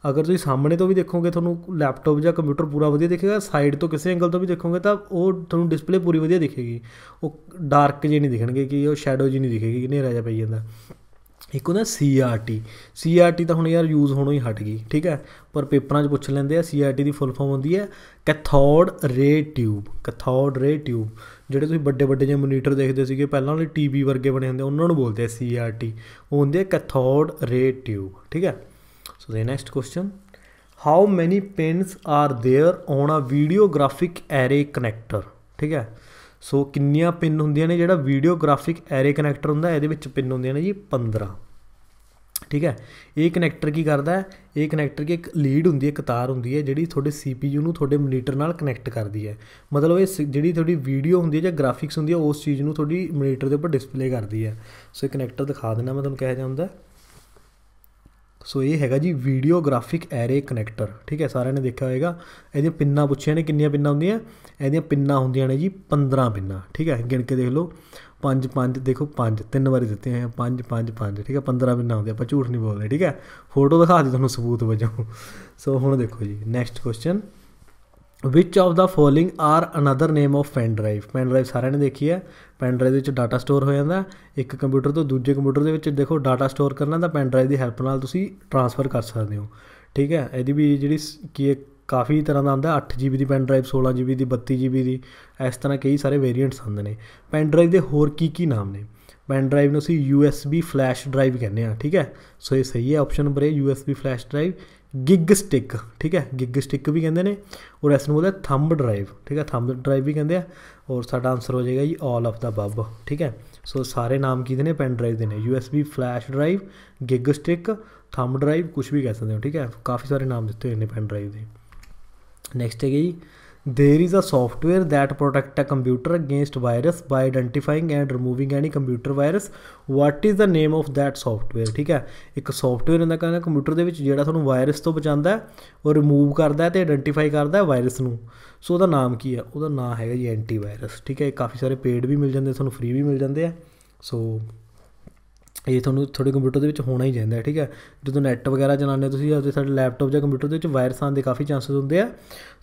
ਅਗਰ ਤੁਸੀਂ ਸਾਹਮਣੇ ਤੋਂ ਵੀ ਦੇਖੋਗੇ ਤੁਹਾਨੂੰ ਲੈਪਟਾਪ ਜਾਂ ਕੰਪਿਊਟਰ ਪੂਰਾ ਵਧੀਆ ਦਿਖੇਗਾ ਸਾਈਡ ਤੋਂ ਕਿਸੇ ਐਂਗਲ ਤੋਂ ਵੀ ਦੇਖੋਗੇ ਤਾਂ ਉਹ ਤੁਹਾਨੂੰ ਡਿਸਪਲੇ ਪੂਰੀ ਵਧੀਆ ਦਿਖੇਗੀ ਉਹ ਡਾਰਕ ਜੇ ਨਹੀਂ ਦਿਖਣਗੇ ਕਿ ਉਹ ਸ਼ੈਡੋ ਜੀ ਨਹੀਂ ਦਿਖੇਗੀ ਕਿ ਹਨੇਰਾ ਜਿਹਾ ਪਈ ਜਾਂਦਾ ਇੱਕ ਹੁੰਦਾ CRT CRT ਤਾਂ ਹੁਣ ਯਾਰ ਯੂਜ਼ ਹੋਣੋਂ ਹੀ ਹਟ ਗਈ ਠੀਕ ਹੈ ਪਰ ਪੇਪਰਾਂ 'ਚ ਪੁੱਛ ਲੈਂਦੇ ਆ CRT ਦੀ ਫੁੱਲ ਫਾਰਮ ਹੁੰਦੀ ਹੈ ਕੈਥੋਡ ਰੇ ਟਿਊਬ ਕੈਥੋਡ ਰੇ ਟਿਊਬ ਜਿਹੜੇ ਤੁਸੀਂ ਵੱਡੇ ਵੱਡੇ ਜਿਹੇ ਮੋਨੀਟਰ ਦੇਖਦੇ ਸੀਗੇ ਪਹਿਲਾਂ ਵਾਲੇ ਟੀਵੀ ਵਰਗੇ ਬਣੇ ਹੁੰਦੇ ਉਹਨਾਂ ਨੂੰ ਬੋਲਦੇ ਆ ਸੀਆਰਟੀ ਉਹ ਹੁੰਦੇ ਆ ਕੈਥੋਡ ਰੇ ਟਿਊਬ ਠੀਕ ਹੈ so the next question how many pins are there on a videographic array connector ਠੀਕ ਹੈ ਸੋ ਕਿੰਨੀਆਂ ਪਿੰਨ ਹੁੰਦੀਆਂ ਨੇ ਜਿਹੜਾ ਵੀਡੀਓਗ੍ਰਾਫਿਕ ਐਰੇ ਕਨੈਕਟਰ ਹੁੰਦਾ ਇਹਦੇ ਵਿੱਚ ਪਿੰਨ ਹੁੰਦੀਆਂ ਨੇ ਜੀ 15 ਠੀਕ ਹੈ ਇਹ ਕਨੈਕਟਰ ਕੀ ਕਰਦਾ ਹੈ ਇਹ ਕਨੈਕਟਰ ਕੀ ਇੱਕ ਲੀਡ ਹੁੰਦੀ ਹੈ ਇੱਕ ਤਾਰ ਹੁੰਦੀ ਹੈ ਜਿਹੜੀ ਤੁਹਾਡੇ CPU ਨੂੰ ਤੁਹਾਡੇ ਮੋਨੀਟਰ ਨਾਲ ਕਨੈਕਟ ਕਰਦੀ ਹੈ ਮਤਲਬ ਇਹ ਜਿਹੜੀ ਤੁਹਾਡੀ ਵੀਡੀਓ ਹੁੰਦੀ ਹੈ ਜਾਂ ਗ੍ਰਾਫਿਕਸ ਹੁੰਦੀ ਹੈ ਉਸ ਚੀਜ਼ ਨੂੰ ਤੁਹਾਡੀ ਮੋਨੀਟਰ ਦੇ ਉੱਪਰ ਡਿਸਪਲੇ ਕਰਦੀ ਹੈ ਸੋ ਇਹ ਕਨੈਕਟਰ ਦਿਖਾ ਦਿੰਦਾ ਮੈਂ ਤੁਹਾਨੂੰ ਕਿਹਾ ਜਾਂਦਾ ਸੋ ਇਹ ਹੈਗਾ ਜੀ ਵੀਡੀਓ ਗ੍ਰਾਫਿਕ ਐਰੇ ਕਨੈਕਟਰ ਠੀਕ ਹੈ ਸਾਰਿਆਂ ਨੇ ਦੇਖਿਆ ਹੋਵੇਗਾ ਇਹਦੀਆਂ ਪਿੰਨਾਂ ਪੁੱਛਿਆ ਨੇ ਕਿੰਨੀਆਂ ਪਿੰਨਾਂ ਹੁੰਦੀਆਂ ਇਹਦੀਆਂ ਪਿੰਨਾਂ ਹੁੰਦੀਆਂ ਨੇ ਜੀ 15 ਪਿੰਨਾਂ ਠੀਕ ਹੈ ਗਿਣ ਕੇ ਦੇਖ ਲਓ ਪੰਜ ਪੰਜ ਦੇਖੋ ਪੰਜ ਤਿੰਨ ਵਾਰੀ ਦਿੱਤੇ ਆ ਪੰਜ ਪੰਜ ਪੰਜ ਠੀਕ ਹੈ 15 ਬਿਨ ਆਉਂਦੇ ਆਪਾਂ ਝੂਠ ਨਹੀਂ ਬੋਲਦੇ ਠੀਕ ਹੈ ਫੋਟੋ ਦਿਖਾ ਦਿੱਤੀ ਤੁਹਾਨੂੰ ਸਬੂਤ ਵਜੋਂ ਸੋ ਹੁਣ ਦੇਖੋ ਜੀ next question which of the following are another name of pen drive pen drive ਸਾਰਿਆਂ ਨੇ ਦੇਖੀ ਹੈ ਪੈਨ ਡਰਾਈਵ ਦੇ ਵਿੱਚ ਡਾਟਾ ਸਟੋਰ ਹੋ ਜਾਂਦਾ ਇੱਕ ਕੰਪਿਊਟਰ ਤੋਂ ਦੂਜੇ ਕੰਪਿਊਟਰ ਦੇ ਵਿੱਚ ਦੇਖੋ ਡਾਟਾ ਸਟੋਰ ਕਰਨਾ ਤਾਂ ਪੈਨ ਡਰਾਈਵ ਦੀ ਹੈਲਪ ਨਾਲ ਤੁਸੀਂ ਟਰਾਂਸਫਰ ਕਰ ਸਕਦੇ ਹੋ ਠੀਕ ਹੈ ਇਹਦੀ ਵੀ ਜਿਹੜੀ ਕੀ ਕਾਫੀ ਤਰ੍ਹਾਂ ਦਾ ਆਉਂਦਾ 8 GB ਦੀ ਪੈਨ ਡਰਾਈਵ 16 GB ਦੀ 32 GB ਦੀ ਇਸ ਤਰ੍ਹਾਂ ਕਈ ਸਾਰੇ ਵੇਰੀਐਂਟਸ ਆਉਂਦੇ ਨੇ ਪੈਨ ਡਰਾਈਵ ਦੇ ਹੋਰ ਕੀ ਕੀ ਨਾਮ ਨੇ ਪੈਨ ਡਰਾਈਵ ਨੂੰ ਅਸੀਂ USB ਫਲੈਸ਼ ਡਰਾਈਵ ਕਹਿੰਦੇ ਆ ਠੀਕ ਹੈ ਸੋ ਇਹ ਸਹੀ ਹੈ ਆਪਸ਼ਨ ਨੰਬਰ ਇਹ USB flash drive gig stick ਠੀਕ ਹੈ ਗਿਗ ਸਟਿਕ ਵੀ ਕਹਿੰਦੇ ਨੇ ਔਰ ਇਸ ਨੂੰ ਬੋਲਦੇ ਥੰਬ ਡਰਾਈਵ ਠੀਕ ਹੈ ਥੰਬ ਡਰਾਈਵ ਵੀ ਕਹਿੰਦੇ ਆ ਔਰ ਸਾਡਾ ਆਨਸਰ ਹੋ ਜਾਏਗਾ ਜੀ ਆਲ ਆਫ ਦਾ ਬੱਬ ਠੀਕ ਹੈ ਸੋ ਸਾਰੇ ਨਾਮ ਕੀ ਦੇ ਨੇ ਪੈਨ ਡਰਾਈਵ ਦੇ ਨੇ USB flash drive gig stick thumb drive ਕੁਝ ਵੀ ਕਹਿ ਸਕਦੇ ਹੋ ਠੀਕ ਹੈ ਕਾਫੀ ਸਾਰੇ ਨਾਮ ਦਿੱਤੇ ਹੋਏ ਨੇ ਪੈਨ ਡਰਾਈਵ ਦੇ ਨੈਕਸਟ ਹੈਗੀ ਜੀ is a software that protect a computer against virus by identifying and removing any computer virus what is the name name that software software ਠੀਕ ਹੈ ਇੱਕ ਸੌਫਟਵੇਅਰ ਹੁੰਦਾ ਕਹਿੰਦਾ ਕੰਪਿਊਟਰ ਦੇ ਵਿੱਚ ਜਿਹੜਾ ਤੁਹਾਨੂੰ ਵਾਇਰਸ ਤੋਂ ਬਚਾਉਂਦਾ ਉਹ ਰਿਮੂਵ ਕਰਦਾ ਤੇ ਆਇਡੈਂਟੀਫਾਈ ਕਰਦਾ ਵਾਇਰਸ ਨੂੰ ਸੋ ਉਹਦਾ ਨਾਮ ਕੀ ਹੈ ਉਹਦਾ ਨਾਮ ਹੈਗਾ ਜੀ ਐਂਟੀ ਵਾਇਰਸ ਠੀਕ ਹੈ ਕਾਫੀ ਸਾਰੇ ਪੇਡ ਵੀ ਮਿਲ ਜਾਂਦੇ ਤੁਹਾਨੂੰ ਫ੍ਰੀ ਵੀ ਮਿਲ ਜਾਂਦੇ ਆ ਸੋ ਇਹ ਤੁਹਾਨੂੰ ਤੁਹਾਡੇ ਕੰਪਿਊਟਰ ਦੇ ਵਿੱਚ ਹੋਣਾ ਹੀ ਚਾਹੀਦਾ ਠੀਕ ਹੈ ਜਦੋਂ ਨੈਟ ਵਗੈਰਾ ਚਲਾਉਂਦੇ ਤੁਸੀਂ ਆਪਣੇ ਸਾਡੇ ਲੈਪਟਾਪ ਜਾਂ ਕੰਪਿਊਟਰ ਦੇ ਵਿੱਚ ਵਾਇਰਸ ਆਣ ਦੇ ਕਾਫੀ ਚਾਂਸਸ ਹੁੰਦੇ ਆ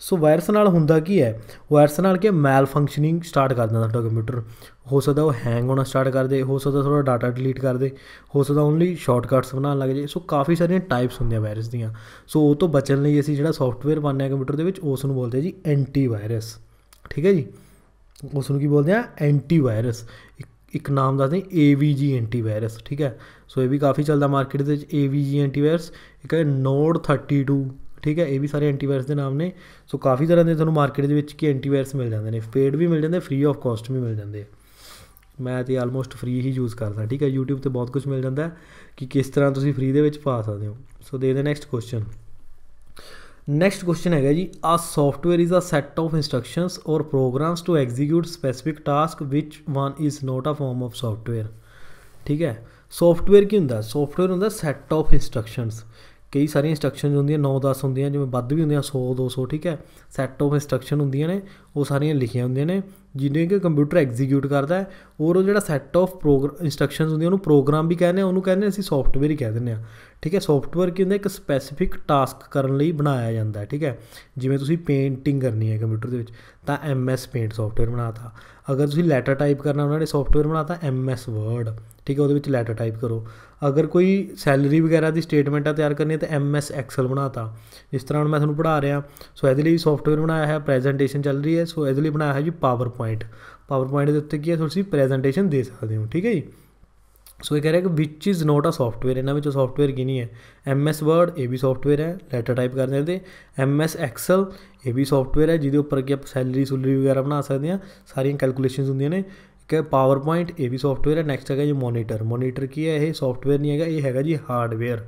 ਸੋ ਵਾਇਰਸ ਨਾਲ ਹੁੰਦਾ ਕੀ ਹੈ ਵਾਇਰਸ ਨਾਲ ਕੀ ਮੈਲ ਫੰਕਸ਼ਨਿੰਗ ਸਟਾਰਟ ਕਰ ਦਿੰਦਾ ਤੁਹਾਡਾ ਕੰਪਿਊਟਰ ਹੋ ਸਕਦਾ ਉਹ ਹੈਂਗ ਹੋਣਾ ਸਟਾਰਟ ਕਰ ਦੇ ਹੋ ਸਕਦਾ ਥੋੜਾ ਡਾਟਾ ਡਿਲੀਟ ਕਰ ਦੇ ਹੋ ਸਕਦਾ ਓਨਲੀ ਸ਼ਾਰਟਕਟਸ ਬਣਾਉਣ ਲੱਗ ਜੇ ਸੋ ਕਾਫੀ ਸਾਰੀਆਂ ਟਾਈਪਸ ਹੁੰਦੀਆਂ ਵਾਇਰਸ ਦੀਆਂ ਸੋ ਉਹ ਤੋਂ ਬਚਣ ਲਈ ਅਸੀਂ ਜਿਹੜਾ ਸੌਫਟਵੇਅਰ ਬਣਾਇਆ ਕੰਪਿਊਟਰ ਦੇ ਵਿੱਚ ਉਸ ਨੂੰ ਬੋਲਦੇ ਆ ਜੀ ਐਂਟੀ ਵਾਇਰਸ ਠੀਕ ਹੈ ਜੀ ਉਸ ਨੂੰ ਕੀ ਬੋਲਦੇ ਆ ਐਂਟੀ ਵਾਇਰਸ ਇੱਕ ਇੱਕ ਨਾਮ ਦੱਸਦੇ AVG ਐਂਟੀਵਾਇਰਸ ਠੀਕ ਹੈ ਸੋ ਇਹ ਵੀ ਕਾਫੀ ਚੱਲਦਾ ਮਾਰਕੀਟ ਦੇ ਵਿੱਚ AVG ਐਂਟੀਵਾਇਰਸ ਇੱਕ ਹੈ ਨੋਡ 32 ਠੀਕ ਹੈ ਇਹ ਵੀ ਸਾਰੇ ਐਂਟੀਵਾਇਰਸ ਦੇ ਨਾਮ ਨੇ ਸੋ ਕਾਫੀ ਤਰ੍ਹਾਂ ਦੇ ਤੁਹਾਨੂੰ ਮਾਰਕੀਟ ਦੇ ਵਿੱਚ ਕੀ ਐਂਟੀਵਾਇਰਸ ਮਿਲ ਜਾਂਦੇ ਨੇ ਪੇਡ ਵੀ ਮਿਲ ਜਾਂਦੇ ਫ੍ਰੀ ਆਫ ਕਾਸਟ ਵੀ ਮਿਲ ਜਾਂਦੇ ਮੈਂ ਤੇ ਆਲਮੋਸਟ ਫ੍ਰੀ ਹੀ ਯੂਜ਼ ਕਰਦਾ ਠੀਕ ਹੈ YouTube ਤੇ ਬਹੁਤ ਕੁਝ ਮਿਲ ਜਾਂਦਾ ਕਿ ਕਿਸ ਤਰ੍ਹਾਂ ਤੁਸੀਂ ਫ੍ਰੀ ਦੇ ਵਿੱਚ ਪਾ ਸਕਦੇ ਹੋ ਸੋ ਦੇ ਦੇ ਨੈਕਸਟ ਕੁਐਸਚਨ ਨੈਕਸਟ ਕੁਐਸਚਨ ਹੈਗਾ ਜੀ a software is a set of instructions or programs to execute specific task which one is not a form of software ਠੀਕ ਹੈ ਸੌਫਟਵੇਅਰ ਕੀ ਹੁੰਦਾ ਸੌਫਟਵੇਅਰ ਹੁੰਦਾ ਸੈਟ ਆਫ ਇਨਸਟਰਕਸ਼ਨਸ ਕਈ ਸਾਰੀਆਂ instructions ਹੁੰਦੀਆਂ 9-10 ਹੁੰਦੀਆਂ ਜਿਵੇਂ ਵੱਧ ਵੀ ਹੁੰਦੀਆਂ 100 200 ਠੀਕ ਹੈ ਸੈਟ ਆਫ ਇਨਸਟਰਕਸ਼ਨ ਹੁੰਦੀਆਂ ਨੇ ਉਹ ਸਾਰੀਆਂ ਲਿਖੀਆਂ ਹੁੰਦੀਆਂ ਨੇ ਜਿਹਨੇ ਕਿ ਕੰਪਿਊਟਰ ਐਗਜ਼ੀਕਿਊਟ ਕਰਦਾ ਹੈ ਔਰ ਉਹ ਜਿਹੜਾ ਸੈਟ ਆਫ ਪ੍ਰੋਗਰਾਮ ਇਨਸਟਰਕਸ਼ਨਸ ਹੁੰਦੀਆਂ ਉਹਨੂੰ ਪ੍ਰੋਗਰਾਮ ਵੀ ਕਹਿੰਦੇ ਆ ਉਹਨੂੰ ਕਹਿੰਦੇ ਅਸੀਂ ਸੌਫਟਵੇਅਰ ਹੀ ਕਹਿ ਦਿੰਦੇ ਆ ਠੀਕ ਹੈ ਸੌਫਟਵੇਅਰ ਕੀ ਹੁੰਦਾ ਇੱਕ ਸਪੈਸੀਫਿਕ ਟਾਸਕ ਕਰਨ ਲਈ ਬਣਾਇਆ ਜਾਂਦਾ ਹੈ ਠੀਕ ਹੈ ਜਿਵੇਂ ਤੁਸੀਂ ਪੇਂਟਿੰਗ ਕਰਨੀ ਹੈ ਕੰਪਿਊਟਰ ਦੇ ਵਿੱਚ ਤਾਂ ਐਮਐਸ ਪੇਂਟ ਸੌਫਟਵੇਅਰ ਬਣਾਤਾ ਅਗਰ ਤੁਸੀਂ ਲੈਟਰ ਟਾਈਪ ਕਰਨਾ ਉਹਨਾਂ ਨੇ ਸੌਫਟਵੇਅਰ ਬਣਾਤਾ ਐਮਐਸ ਵਰਡ ਠੀਕ ਹੈ ਉਹਦੇ ਵਿੱਚ ਲੈਟਰ ਟਾਈਪ ਕਰੋ ਅਗਰ ਕੋਈ ਸੈਲਰੀ ਵਗੈਰਾ ਦੀ ਸਟੇਟਮੈਂਟਾਂ ਤਿਆਰ ਕਰਨੀ ਤਾਂ ਐਮ ਐਸ ਐਕਸਲ ਬਣਾਤਾ ਇਸ ਤਰ੍ਹਾਂ ਹੁਣ ਮੈਂ ਤੁਹਾਨੂੰ ਪੜ੍ਹਾ ਰਿਹਾ ਸੋ ਇਹਦੇ ਲਈ ਸੌਫਟਵੇਅਰ ਬਣਾਇਆ ਹੈ ਪ੍ਰੈਜੈਂਟੇਸ਼ਨ ਚੱਲ ਰਹੀ ਹੈ ਸੋ ਇਹਦੇ ਲਈ ਬਣਾਇਆ ਹੈ ਜੀ ਪਾਵਰ ਪੁਆਇੰਟ ਪਾਵਰ ਪੁਆਇੰਟ ਦੇ ਉੱਤੇ ਕੀ ਹੈ ਤੁਸੀਂ ਪ੍ਰੈਜੈਂਟੇਸ਼ਨ ਦੇ ਸਕਦੇ ਹੋ ਠੀਕ ਹੈ ਜੀ ਸੋ ਇਹ ਕਹ ਰਿਹਾ ਕਿ ਵਿਚ ਇਜ਼ ਨਾਟ ਅ ਸੌਫਟਵੇਅਰ ਇਹਨਾਂ ਵਿੱਚੋਂ ਸੌਫਟਵੇਅਰ ਕੀ ਨਹੀਂ ਹੈ ਐਮ ਐਸ ਵਰਡ ਇਹ ਵੀ ਸੌਫਟਵੇਅਰ ਹੈ ਲੈਟਰ ਟਾਈਪ ਕਰਦੇ ਹਾਂ ਤੇ ਐਮ ਐਸ ਐਕਸਲ ਇਹ ਵੀ ਸੌਫਟਵੇਅਰ ਹੈ ਜਿਹਦੇ ਉੱਪਰ ਕਿ ਆਪ ਸੈਲਰੀ ਸੁਲਰੀ ਵਗੈਰਾ ਬਣਾ ਸਕਦੇ ਆ ਸਾਰੀਆਂ ਕੈਲਕੂਲੇਸ਼ਨਸ ਹੁੰਦੀਆਂ ਨੇ ਠੀਕ ਹੈ ਪਾਵਰਪੁਆਇੰਟ ਇਹ ਵੀ ਸੌਫਟਵੇਅਰ ਹੈ ਨੈਕਸਟ ਹੈਗਾ ਜੀ ਮੋਨੀਟਰ ਮੋਨੀਟਰ ਕੀ ਹੈ ਇਹ ਸੌਫਟਵੇਅਰ ਨਹੀਂ ਹੈਗਾ ਇਹ ਹੈਗਾ ਜੀ ਹਾਰਡਵੇਅਰ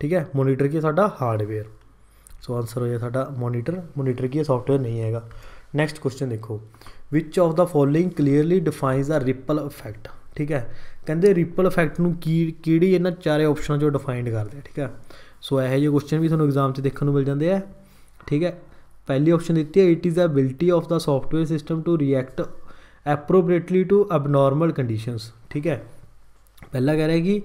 ਠੀਕ ਹੈ ਮੋਨੀਟਰ ਕੀ ਸਾਡਾ ਹਾਰਡਵੇਅਰ ਸੋ ਆਨਸਰ ਹੋ ਗਿਆ ਸਾਡਾ ਮੋਨੀਟਰ ਮੋਨੀਟਰ ਕੀ ਹੈ ਸੌਫਟਵੇਅਰ ਨਹੀਂ ਹੈਗਾ ਨੈਕਸਟ ਕੁਐਸਚਨ ਦੇਖੋ which of the following clearly defines the ripple effect ਠੀਕ ਹੈ ਕਹਿੰਦੇ ਰਿਪਲ ਇਫੈਕਟ ਨੂੰ ਕੀ ਕਿਹੜੀ ਇਹਨਾਂ ਚਾਰੇ ਆਪਸ਼ਨਾਂ ਚੋਂ ਡਿਫਾਈਨ ਕਰਦੇ ਆ ਠੀਕ ਹੈ ਸੋ ਇਹੋ ਜਿਹੇ ਕੁਐਸਚਨ ਵੀ ਤੁਹਾਨੂੰ ਐਗਜ਼ਾਮ 'ਚ ਦੇਖਣ ਨੂੰ ਮਿਲ ਜਾਂਦੇ ਆ ਠੀਕ ਹੈ ਪਹਿਲੀ ਆਪਸ਼ਨ ਦਿੱਤੀ ਹੈ it is ability of the software system to react appropriately to abnormal conditions ਠੀਕ ਹੈ ਪਹਿਲਾ ਕਹਿ ਰਿਹਾ ਕਿ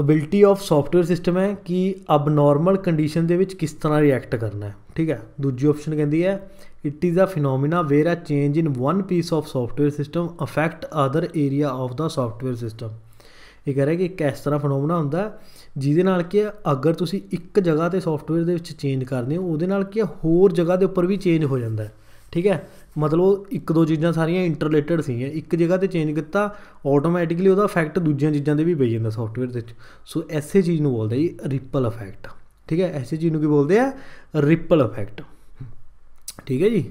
ਅਬਿਲਟੀ ਆਫ ਸੌਫਟਵੇਅਰ ਸਿਸਟਮ ਹੈ ਕਿ ਅਬਨੋਰਮਲ ਕੰਡੀਸ਼ਨ ਦੇ ਵਿੱਚ ਕਿਸ ਤਰ੍ਹਾਂ ਰਿਐਕਟ ਕਰਨਾ ਹੈ ਠੀਕ ਹੈ ਦੂਜੀ ਆਪਸ਼ਨ ਕਹਿੰਦੀ ਹੈ it is a phenomena where a change in one piece of software system affect other area of the software system ਇਹ ਕਹ ਰਿਹਾ ਕਿ ਕਿਸ ਤਰ੍ਹਾਂ ਫੀਨੋਮੀਨਾ ਹੁੰਦਾ ਜਿਹਦੇ ਨਾਲ ਕਿ ਅਗਰ ਤੁਸੀਂ ਇੱਕ ਜਗ੍ਹਾ ਤੇ ਸੌਫਟਵੇਅਰ ਦੇ ਵਿੱਚ ਚੇਂਜ ਕਰਦੇ ਹੋ ਉਹਦੇ ਨਾਲ ਕਿ ਹੋਰ ਜਗ੍ਹਾ ਦੇ ਉੱਪਰ ਵੀ ਚੇਂਜ ਹੋ ਜਾਂਦਾ ਹੈ ਠੀਕ ਹੈ ਮਤਲਬ ਉਹ ਇੱਕ ਦੋ ਚੀਜ਼ਾਂ ਸਾਰੀਆਂ ਇੰਟਰਲੇਟਡ ਸੀਗੀਆਂ ਇੱਕ ਜਗ੍ਹਾ ਤੇ ਚੇਂਜ ਕੀਤਾ ਆਟੋਮੈਟਿਕਲੀ ਉਹਦਾ ਇਫੈਕਟ ਦੂਜੀਆਂ ਚੀਜ਼ਾਂ ਦੇ ਵੀ ਪੈ ਜਾਂਦਾ ਸੌਫਟਵੇਅਰ ਦੇ ਵਿੱਚ ਸੋ ਐਸੇ ਚੀਜ਼ ਨੂੰ ਬੋਲਦੇ ਜੀ ਰਿਪਲ ਇਫੈਕਟ ਠੀਕ ਹੈ ਐਸੇ ਚੀਜ਼ ਨੂੰ ਕੀ ਬੋਲਦੇ ਆ ਰਿਪਲ ਇਫੈਕਟ ਠੀਕ ਹੈ ਜੀ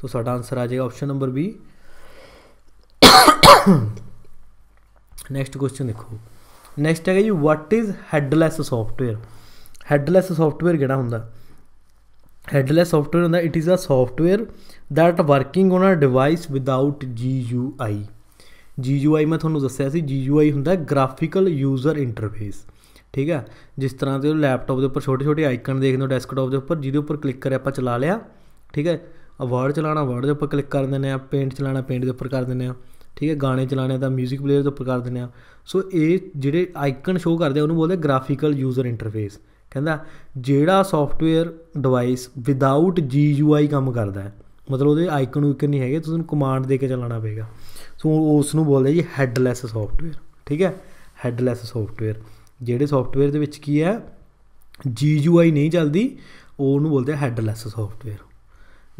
ਸੋ ਸਾਡਾ ਆਨਸਰ ਆ ਜਾਏਗਾ option number B next question ਦੇਖੋ ਨੈਕਸਟ ਹੈਗਾ ਜੀ what is headless software headless software ਕਿਹੜਾ ਹੁੰਦਾ ਹੈਡਲੈਸ ਸੌਫਟਵੇਅਰ ਹੁੰਦਾ it is a software that working on a device without GUI GUI ਮੈਂ ਤੁਹਾਨੂੰ ਦੱਸਿਆ ਸੀ GUI ਹੁੰਦਾ ਗ੍ਰਾਫਿਕਲ ਯੂਜ਼ਰ ਇੰਟਰਫੇਸ ਠੀਕ ਹੈ ਜਿਸ ਤਰ੍ਹਾਂ ਦੇ ਲੈਪਟਾਪ ਦੇ ਉੱਪਰ ਛੋਟੇ ਛੋਟੇ ਆਈਕਨ ਦੇਖਦੇ ਹੋ ਡੈਸਕਟਾਪ ਦੇ ਉੱਪਰ ਜਿਹਦੇ ਉੱਪਰ ਕਲਿੱਕ ਕਰਿਆ ਆਪਾਂ ਚਲਾ ਲਿਆ ਠੀਕ ਹੈ ਵਰਡ ਚਲਾਣਾ ਵਰਡ ਦੇ ਉੱਪਰ ਕਲਿੱਕ ਕਰ ਦਿੰਦੇ ਆ ਪੇਂਟ ਚਲਾਣਾ ਪੇਂਟ ਦੇ ਉੱਪਰ ਕਰ ਦਿੰਦੇ ਆ ਠੀਕ ਹੈ ਗਾਣੇ ਚਲਾਣੇ ਦਾ 뮤직 ਪਲੇਅਰ ਦੇ ਉੱਪਰ ਕਰ ਦਿੰਦੇ ਆ ਸੋ ਇਹ ਜਿਹੜੇ ਆਈਕਨ ਸ਼ੋ ਕਰਦੇ ਆ ਉਹਨੂੰ ਬੋਲਦੇ ਗ੍ਰਾਫਿਕਲ ਯੂਜ਼ਰ ਇੰਟਰਫੇਸ ਕਹਿੰਦਾ ਜਿਹੜਾ ਸੌਫਟਵੇਅਰ ਡਿਵਾਈਸ ਵਿਦਆਊਟ GUI ਕੰਮ ਕਰਦਾ ਹੈ ਮਤਲਬ ਉਹਦੇ ਆਈਕਨ ਉਈਕਨ ਨਹੀਂ ਹੈਗੇ ਤੁਹਾਨੂੰ ਕਮਾਂਡ ਦੇ ਕੇ ਚਲਾਉਣਾ ਪਏਗਾ ਸੋ ਉਸ ਨੂੰ ਬੋਲਦੇ ਜੀ ਹੈਡਲੈਸ ਸੌਫਟਵੇਅਰ ਠੀਕ ਹੈ ਹੈਡਲੈਸ ਸੌਫਟਵੇਅਰ ਜਿਹੜੇ ਸੌਫਟਵੇਅਰ ਦੇ ਵਿੱਚ ਕੀ ਹੈ GUI ਨਹੀਂ ਚੱਲਦੀ ਉਹਨੂੰ ਬੋਲਦੇ ਹੈਡਲੈਸ ਸੌਫਟਵੇਅਰ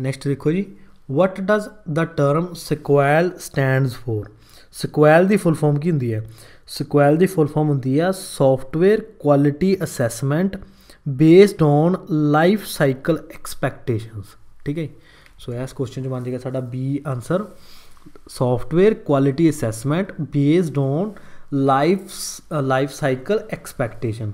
ਨੈਕਸਟ ਦੇਖੋ ਜੀ what does the term SQALE stands for SQALE ਦੀ ਫੁੱਲ ਫਾਰਮ ਕੀ ਹੁੰਦੀ ਹੈ ਸਕੁਐਲ ਦੀ ਫੁੱਲ ਫਾਰਮ ਹੁੰਦੀ ਆ software quality assessment based on life cycle expectations ਠੀਕ ਹੈ ਸੋ ਇਸ ਕੁਐਸਚਨ ਚ ਬਣ ਜੇਗਾ ਸਾਡਾ B answer software quality assessment based on life life cycle expectation